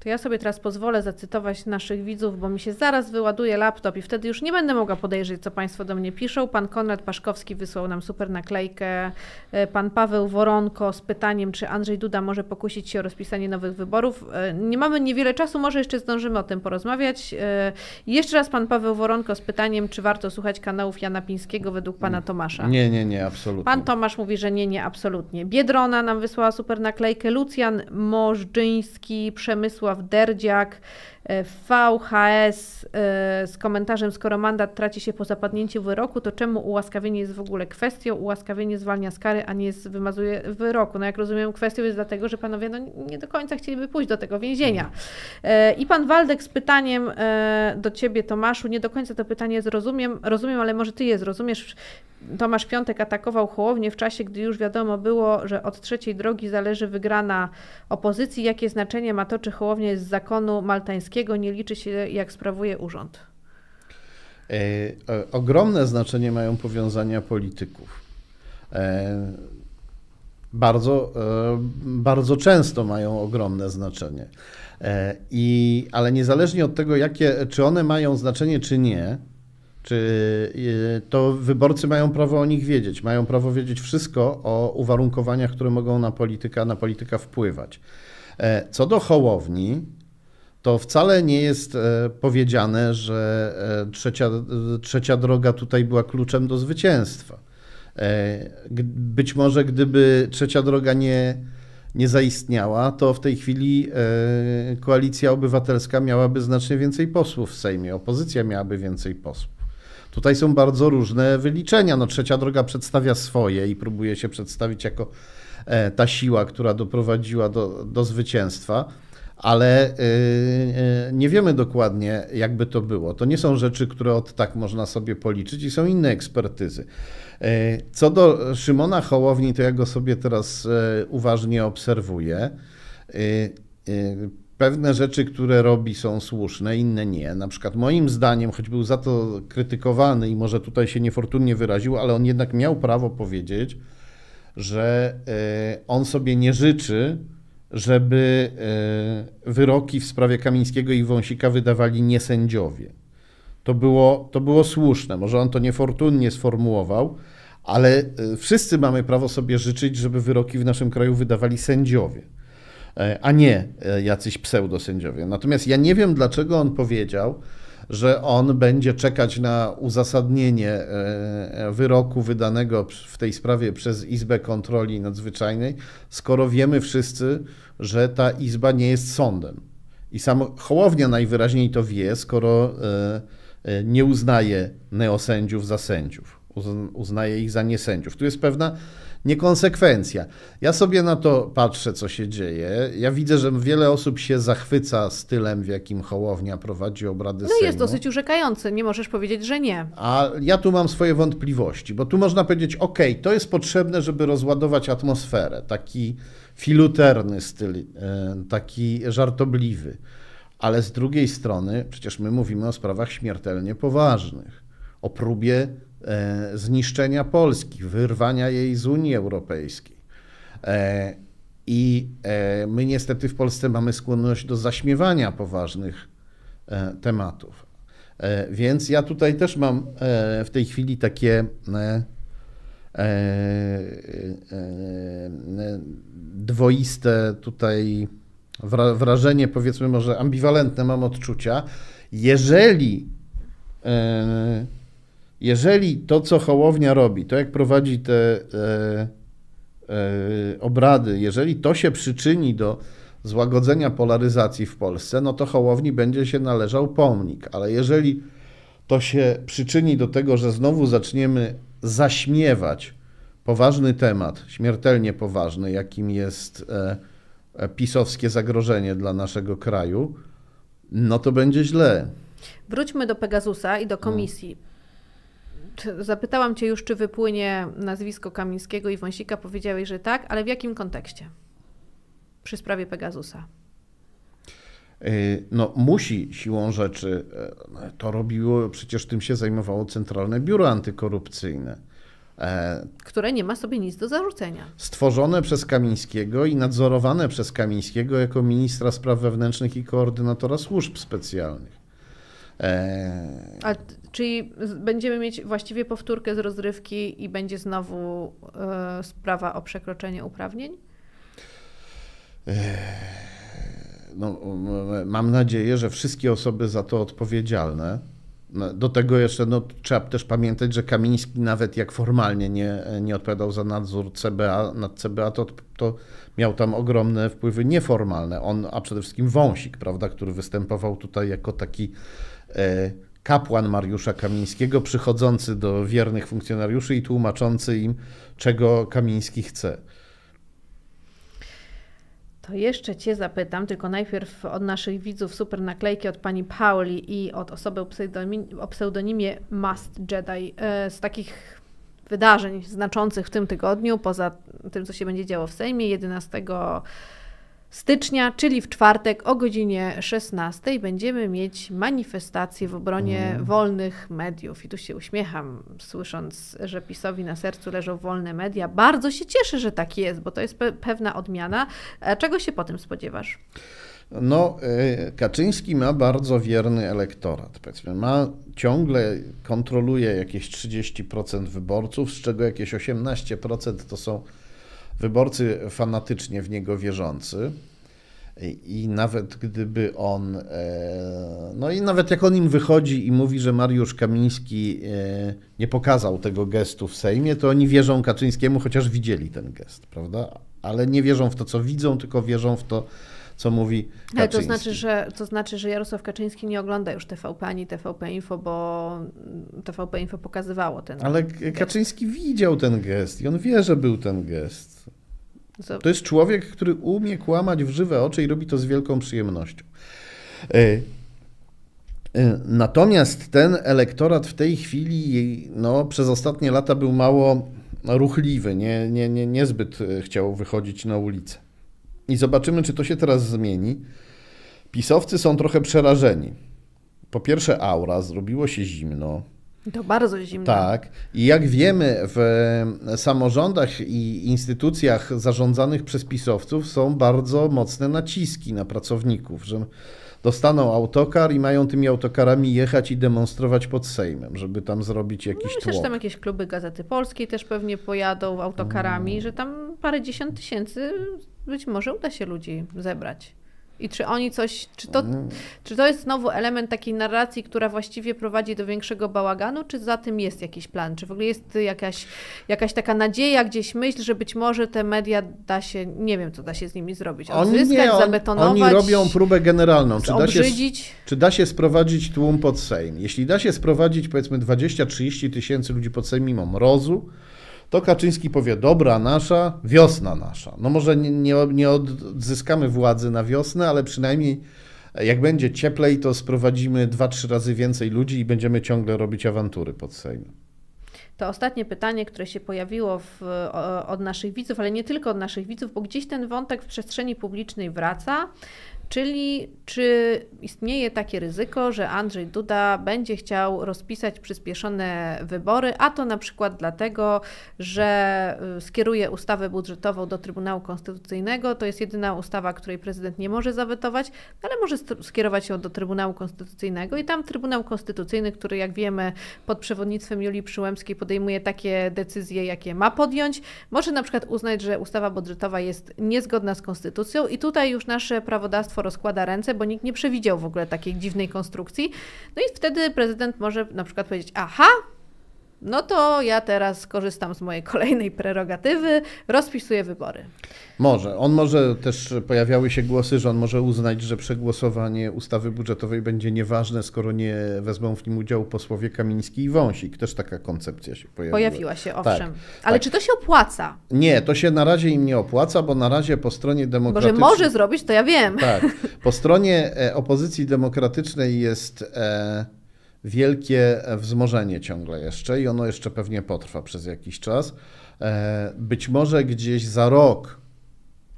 to ja sobie teraz pozwolę zacytować naszych widzów, bo mi się zaraz wyładuje laptop i wtedy już nie będę mogła podejrzeć, co Państwo do mnie piszą. Pan Konrad Paszkowski wysłał nam super naklejkę. E, pan Paweł Woronko z pytaniem, czy Andrzej Duda może pokusić się o rozpisanie nowych wyborów. E, nie mamy niewiele czasu, może jeszcze zdążymy o tym porozmawiać. E, jeszcze raz pan Paweł Woronko z pytaniem, czy warto słuchać kanałów Jana Pińskiego według pana mm. Tomasza. Nie, nie, nie, absolutnie. Pan Tomasz mówi, że nie, nie, absolutnie. Biedrona nam wysłała super naklejkę. Lucjan Możdżyński, Przemysław Jarosław Derdziak, E, VHS e, z komentarzem, skoro mandat traci się po zapadnięciu wyroku, to czemu ułaskawienie jest w ogóle kwestią? Ułaskawienie zwalnia z kary, a nie jest, wymazuje wyroku. No jak rozumiem, kwestią jest dlatego, że panowie no, nie do końca chcieliby pójść do tego więzienia. Mhm. E, I pan Waldek z pytaniem do ciebie, Tomaszu, nie do końca to pytanie zrozumiem, rozumiem, ale może ty je zrozumiesz. Tomasz Piątek atakował Hołownię w czasie, gdy już wiadomo było, że od trzeciej drogi zależy wygrana opozycji. Jakie znaczenie ma to, czy Hołownia jest z zakonu maltańskiego? wszystkiego nie liczy się, jak sprawuje urząd.
E, ogromne znaczenie mają powiązania polityków. E, bardzo, e, bardzo często mają ogromne znaczenie. I, ale niezależnie od tego, jakie, czy one mają znaczenie, czy nie, czy to wyborcy mają prawo o nich wiedzieć, mają prawo wiedzieć wszystko o uwarunkowaniach, które mogą na polityka, na polityka wpływać. Co do Hołowni, to wcale nie jest e, powiedziane, że e, trzecia, e, trzecia droga tutaj była kluczem do zwycięstwa. Być może gdyby trzecia droga nie, nie zaistniała, to w tej chwili koalicja obywatelska miałaby znacznie więcej posłów w Sejmie, opozycja miałaby więcej posłów. Tutaj są bardzo różne wyliczenia. No, trzecia droga przedstawia swoje i próbuje się przedstawić jako ta siła, która doprowadziła do, do zwycięstwa ale y, y, nie wiemy dokładnie, jakby to było. To nie są rzeczy, które od tak można sobie policzyć i są inne ekspertyzy. Y, co do Szymona Hołowni, to ja go sobie teraz uważnie obserwuję. Pewne rzeczy, które robi, są słuszne, inne nie. Na przykład, moim zdaniem, choć był za to krytykowany i może tutaj się niefortunnie wyraził, ale on jednak miał prawo powiedzieć, że on sobie nie życzy, żeby e, wyroki w sprawie Kamińskiego i Wąsika wydawali nie sędziowie. To było, to było słuszne. Może on to niefortunnie sformułował, ale e, wszyscy mamy prawo sobie życzyć, żeby wyroki w naszym kraju wydawali sędziowie, e, a nie jacyś pseudosędziowie. Natomiast ja nie wiem, dlaczego on powiedział, że on będzie czekać na uzasadnienie e, wyroku wydanego w tej sprawie przez Izbę Kontroli Nadzwyczajnej, skoro wiemy wszyscy, że ta Izba nie jest sądem. I sam Hołownia najwyraźniej to wie, skoro e, e, nie uznaje neosędziów za sędziów, uznaje ich za niesędziów. Tu jest pewna niekonsekwencja. Ja sobie na to patrzę, co się dzieje. Ja widzę, że wiele osób się zachwyca stylem, w jakim Hołownia prowadzi obrady No Sejmu. jest dosyć
urzekający, nie możesz powiedzieć, że nie.
A ja tu mam swoje wątpliwości, bo tu można powiedzieć, ok, to jest potrzebne, żeby rozładować atmosferę, taki filuterny styl, e, taki żartobliwy. Ale z drugiej strony, przecież my mówimy o sprawach śmiertelnie poważnych, o próbie E, zniszczenia Polski, wyrwania jej z Unii Europejskiej. E, I e, my niestety w Polsce mamy skłonność do zaśmiewania poważnych tematów. Więc ja tutaj też mam w tej chwili takie dwoiste tutaj wrażenie, powiedzmy może ambiwalentne mam odczucia. Jeżeli jeżeli to, co Hołownia robi, to jak prowadzi te e, e, obrady, jeżeli to się przyczyni do złagodzenia polaryzacji w Polsce, no to Hołowni będzie się należał pomnik. Ale jeżeli to się przyczyni do tego, że znowu zaczniemy zaśmiewać poważny temat, śmiertelnie poważny, jakim jest e, e pisowskie zagrożenie dla naszego kraju, no to będzie źle.
Wróćmy do Pegasusa i do no. komisji zapytałam Cię już, czy wypłynie nazwisko Kamińskiego i Wąsika. Powiedziałeś, że tak, ale w jakim kontekście? Przy sprawie Pegasusa.
Y, no, musi siłą rzeczy. E, to robiło, przecież tym się zajmowało Centralne Biuro Antykorupcyjne. E,
Które nie ma sobie nic do zarzucenia.
Stworzone przez Kamińskiego i nadzorowane przez Kamińskiego jako ministra spraw wewnętrznych i koordynatora służb specjalnych.
Ale Czyli będziemy mieć właściwie powtórkę z rozrywki i będzie znowu y, sprawa o przekroczenie uprawnień?
Eee, no, mam nadzieję, że wszystkie osoby za to odpowiedzialne. No, do tego jeszcze no, trzeba też pamiętać, że Kamiński nawet jak formalnie nie, nie odpowiadał za nadzór CBA, nad CBA, to, to miał tam ogromne wpływy nieformalne. On, a przede wszystkim Wąsik, prawda, który występował tutaj jako taki. Y, kapłan Mariusza Kamińskiego, przychodzący do wiernych funkcjonariuszy i tłumaczący im, czego Kamiński chce.
To jeszcze Cię zapytam, tylko najpierw od naszych widzów super naklejki od pani Pauli i od osoby o, o pseudonimie Must Jedi. E, z takich wydarzeń znaczących w tym tygodniu, poza tym, co się będzie działo w Sejmie 11 stycznia, czyli w czwartek o godzinie 16 będziemy mieć manifestację w obronie mm. wolnych mediów. I tu się uśmiecham, słysząc, że PiSowi na sercu leżą wolne media. Bardzo się cieszę, że tak jest, bo to jest pe pewna odmiana. E, czego się po tym spodziewasz?
No, e, Kaczyński ma bardzo wierny elektorat. Powiedzmy, ma ciągle kontroluje jakieś 30% wyborców, z czego jakieś 18% to są wyborcy fanatycznie w niego wierzący. I nawet gdyby on, e, no i nawet jak on im wychodzi i mówi, że Mariusz Kamiński e, nie pokazał tego gestu w Sejmie, to oni wierzą Kaczyńskiemu, chociaż widzieli ten gest, prawda? Ale nie wierzą w to, co widzą, tylko wierzą w to, co mówi Kaczyński. Ale to znaczy,
że, to znaczy, że Jarosław Kaczyński nie ogląda już TVP ani TVP Info, bo TVP Info pokazywało ten Ale gest.
Kaczyński widział ten gest i on wie, że był ten gest. To jest człowiek, który umie kłamać w żywe oczy i robi to z wielką przyjemnością. E, e, natomiast ten elektorat w tej chwili no, przez ostatnie lata był mało ruchliwy, nie, nie, nie, niezbyt e, chciał wychodzić na ulicę. I zobaczymy, czy to się teraz zmieni. Pisowcy są trochę przerażeni. Po pierwsze, aura, zrobiło się zimno.
To bardzo zimno.
Tak. I jak wiemy, w samorządach i instytucjach zarządzanych przez pisowców są bardzo mocne naciski na pracowników, że dostaną autokar i mają tymi autokarami jechać i demonstrować pod Sejmem, żeby tam zrobić no jakiś no, tłok. Też tam
jakieś kluby Gazety Polskiej też pewnie pojadą autokarami, hmm. że tam parę dziesiąt tysięcy być może uda się ludzi zebrać. I czy oni coś, czy to, mm. czy to jest znowu element takiej narracji, która właściwie prowadzi do większego bałaganu, czy za tym jest jakiś plan? Czy w ogóle jest jakaś, jakaś taka nadzieja, gdzieś myśl, że być może te media da się, nie wiem, co da się z nimi zrobić, odzyskać, oni nie, on, zabetonować? Oni robią
próbę generalną. Czy da, się, czy da się sprowadzić tłum pod Sejm? Jeśli da się sprowadzić powiedzmy 20-30 tysięcy ludzi pod Sejm mimo mrozu, to Kaczyński powie, dobra nasza, wiosna nasza. No może nie, nie, nie odzyskamy władzy na wiosnę, ale przynajmniej e, jak będzie cieplej, to sprowadzimy 2-3 razy więcej ludzi i będziemy ciągle robić awantury pod Sejmem.
To ostatnie pytanie, które się pojawiło w, od naszych widzów, ale nie tylko od naszych widzów, bo gdzieś ten wątek w przestrzeni publicznej wraca. Czyli czy istnieje takie ryzyko, że Andrzej Duda będzie chciał rozpisać przyspieszone wybory, a to na przykład dlatego, że y, skieruje ustawę budżetową do Trybunału Konstytucyjnego. To jest jedyna ustawa, której prezydent nie może zawetować, ale może skierować ją do Trybunału Konstytucyjnego i tam Trybunał Konstytucyjny, który jak wiemy pod przewodnictwem Julii Przyłębskiej podejmuje takie decyzje, jakie ma podjąć, może na przykład uznać, że ustawa budżetowa jest niezgodna z konstytucją i tutaj już nasze prawodawstwo państwo rozkłada ręce, bo nikt nie przewidział w ogóle takiej dziwnej konstrukcji. No i wtedy prezydent może na przykład powiedzieć: Aha, no to ja teraz korzystam z mojej kolejnej prerogatywy, rozpisuję wybory.
Może. On może też pojawiały się głosy, że on może uznać, że przegłosowanie ustawy budżetowej będzie nieważne, skoro nie wezmą w nim udziału posłowie Kamiński i Wąsik. Też taka koncepcja się pojawiła. Pojawiła się, tak. owszem. Tak,
Ale tak. czy to się opłaca?
Nie, to się na razie im nie opłaca, bo na razie po stronie demokratycznej. Może może zrobić, to ja wiem. Tak. Po stronie e, opozycji demokratycznej jest. E wielkie wzmożenie ciągle jeszcze i ono jeszcze pewnie potrwa przez jakiś czas. E, być może gdzieś za rok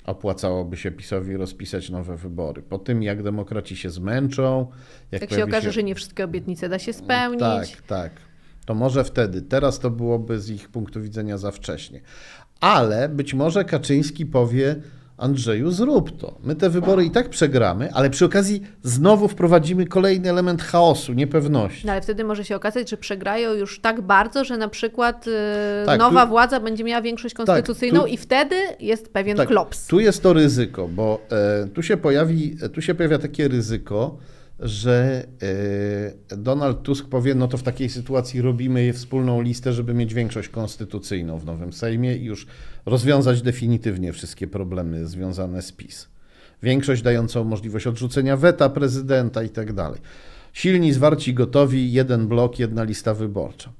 opłacałoby się PiSowi rozpisać nowe wybory. Po tym, jak demokraci się zmęczą. Jak, jak się okaże, się... że
nie wszystkie obietnice da się spełnić. Tak,
tak. To może wtedy. Teraz to byłoby z ich punktu widzenia za wcześnie. Ale być może Kaczyński powie, Andrzeju, zrób to. My te wybory i tak przegramy, ale przy okazji znowu wprowadzimy kolejny element chaosu, niepewności.
No ale wtedy może się okazać, że przegrają już tak bardzo, że na przykład y, tak, nowa tu... władza będzie miała większość tak, konstytucyjną tak, tu... i wtedy jest pewien tak, klops.
Tu jest to ryzyko, bo e, tu, się pojawi, tu się pojawia takie ryzyko, że e, Donald Tusk powie, no to w takiej sytuacji robimy wspólną listę, żeby mieć większość konstytucyjną w nowym Sejmie i już rozwiązać definitywnie wszystkie problemy związane z PiS. Większość dającą możliwość odrzucenia weta prezydenta i tak dalej. Silni, zwarci, gotowi, jeden blok, jedna lista wyborcza.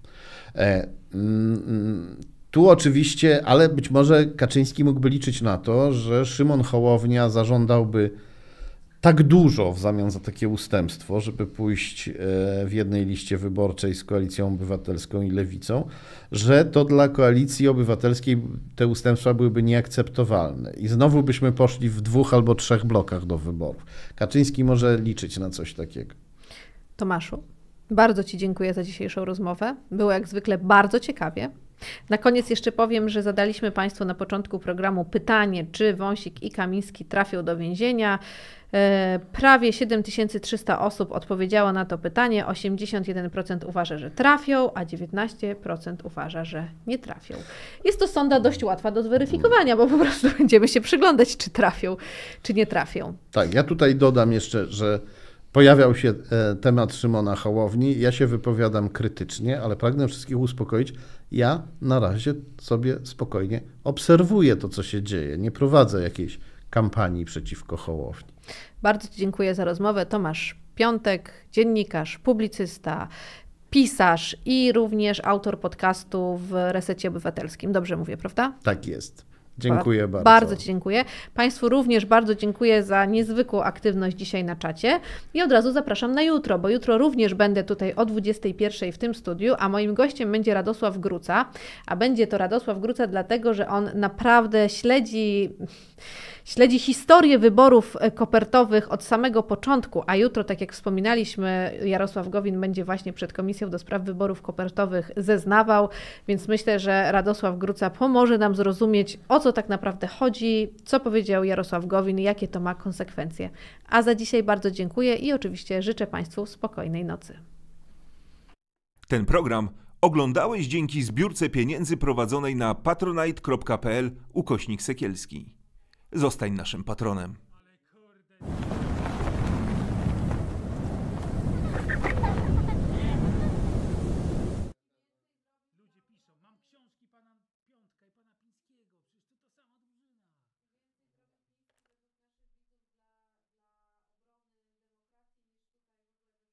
E, mm, tu oczywiście, ale być może Kaczyński mógłby liczyć na to, że Szymon Hołownia zażądałby tak dużo w zamian za takie ustępstwo, żeby pójść e, w jednej liście wyborczej z koalicją obywatelską i lewicą, że to dla koalicji obywatelskiej te ustępstwa byłyby nieakceptowalne. I znowu byśmy poszli w dwóch albo trzech blokach do wyborów. Kaczyński może liczyć na coś takiego.
Tomaszu, bardzo Ci dziękuję za dzisiejszą rozmowę. Było jak zwykle bardzo ciekawie. Na koniec jeszcze powiem, że zadaliśmy Państwu na początku programu pytanie, czy Wąsik i Kamiński trafią do więzienia. E, prawie 7300 osób odpowiedziało na to pytanie. 81% uważa, że trafią, a 19% uważa, że nie trafią. Jest to sonda dość łatwa do zweryfikowania, bo po prostu [LAUGHS] będziemy się przyglądać, czy trafią, czy nie trafią.
Tak, ja tutaj dodam jeszcze, że pojawiał się e, temat Szymona Hołowni. Ja się wypowiadam krytycznie, ale pragnę wszystkich uspokoić. Ja na razie sobie spokojnie obserwuję to, co się dzieje. Nie prowadzę jakiejś kampanii przeciwko Hołowni.
Bardzo Ci dziękuję za rozmowę. Tomasz Piątek, dziennikarz, publicysta, pisarz i również autor podcastu w Resecie Obywatelskim. Dobrze mówię, prawda?
Tak jest. Dziękuję bardzo. Bardzo Ci
dziękuję. Państwu również bardzo dziękuję za niezwykłą aktywność dzisiaj na czacie i od razu zapraszam na jutro, bo jutro również będę tutaj o 21 w tym studiu, a moim gościem będzie Radosław Gruca, a będzie to Radosław Gruca dlatego, że on naprawdę śledzi Śledzi historię wyborów e, kopertowych od samego początku, a jutro, tak jak wspominaliśmy, Jarosław Gowin będzie właśnie przed Komisją do Spraw Wyborów Kopertowych zeznawał, więc myślę, że Radosław Gruca pomoże nam zrozumieć, o co tak naprawdę chodzi, co powiedział Jarosław Gowin, jakie to ma konsekwencje. A za dzisiaj bardzo dziękuję i oczywiście życzę Państwu spokojnej nocy. Ten program oglądałeś dzięki zbiórce pieniędzy prowadzonej na patronite.pl ukośnik Sekielski. Zostań naszym patronem.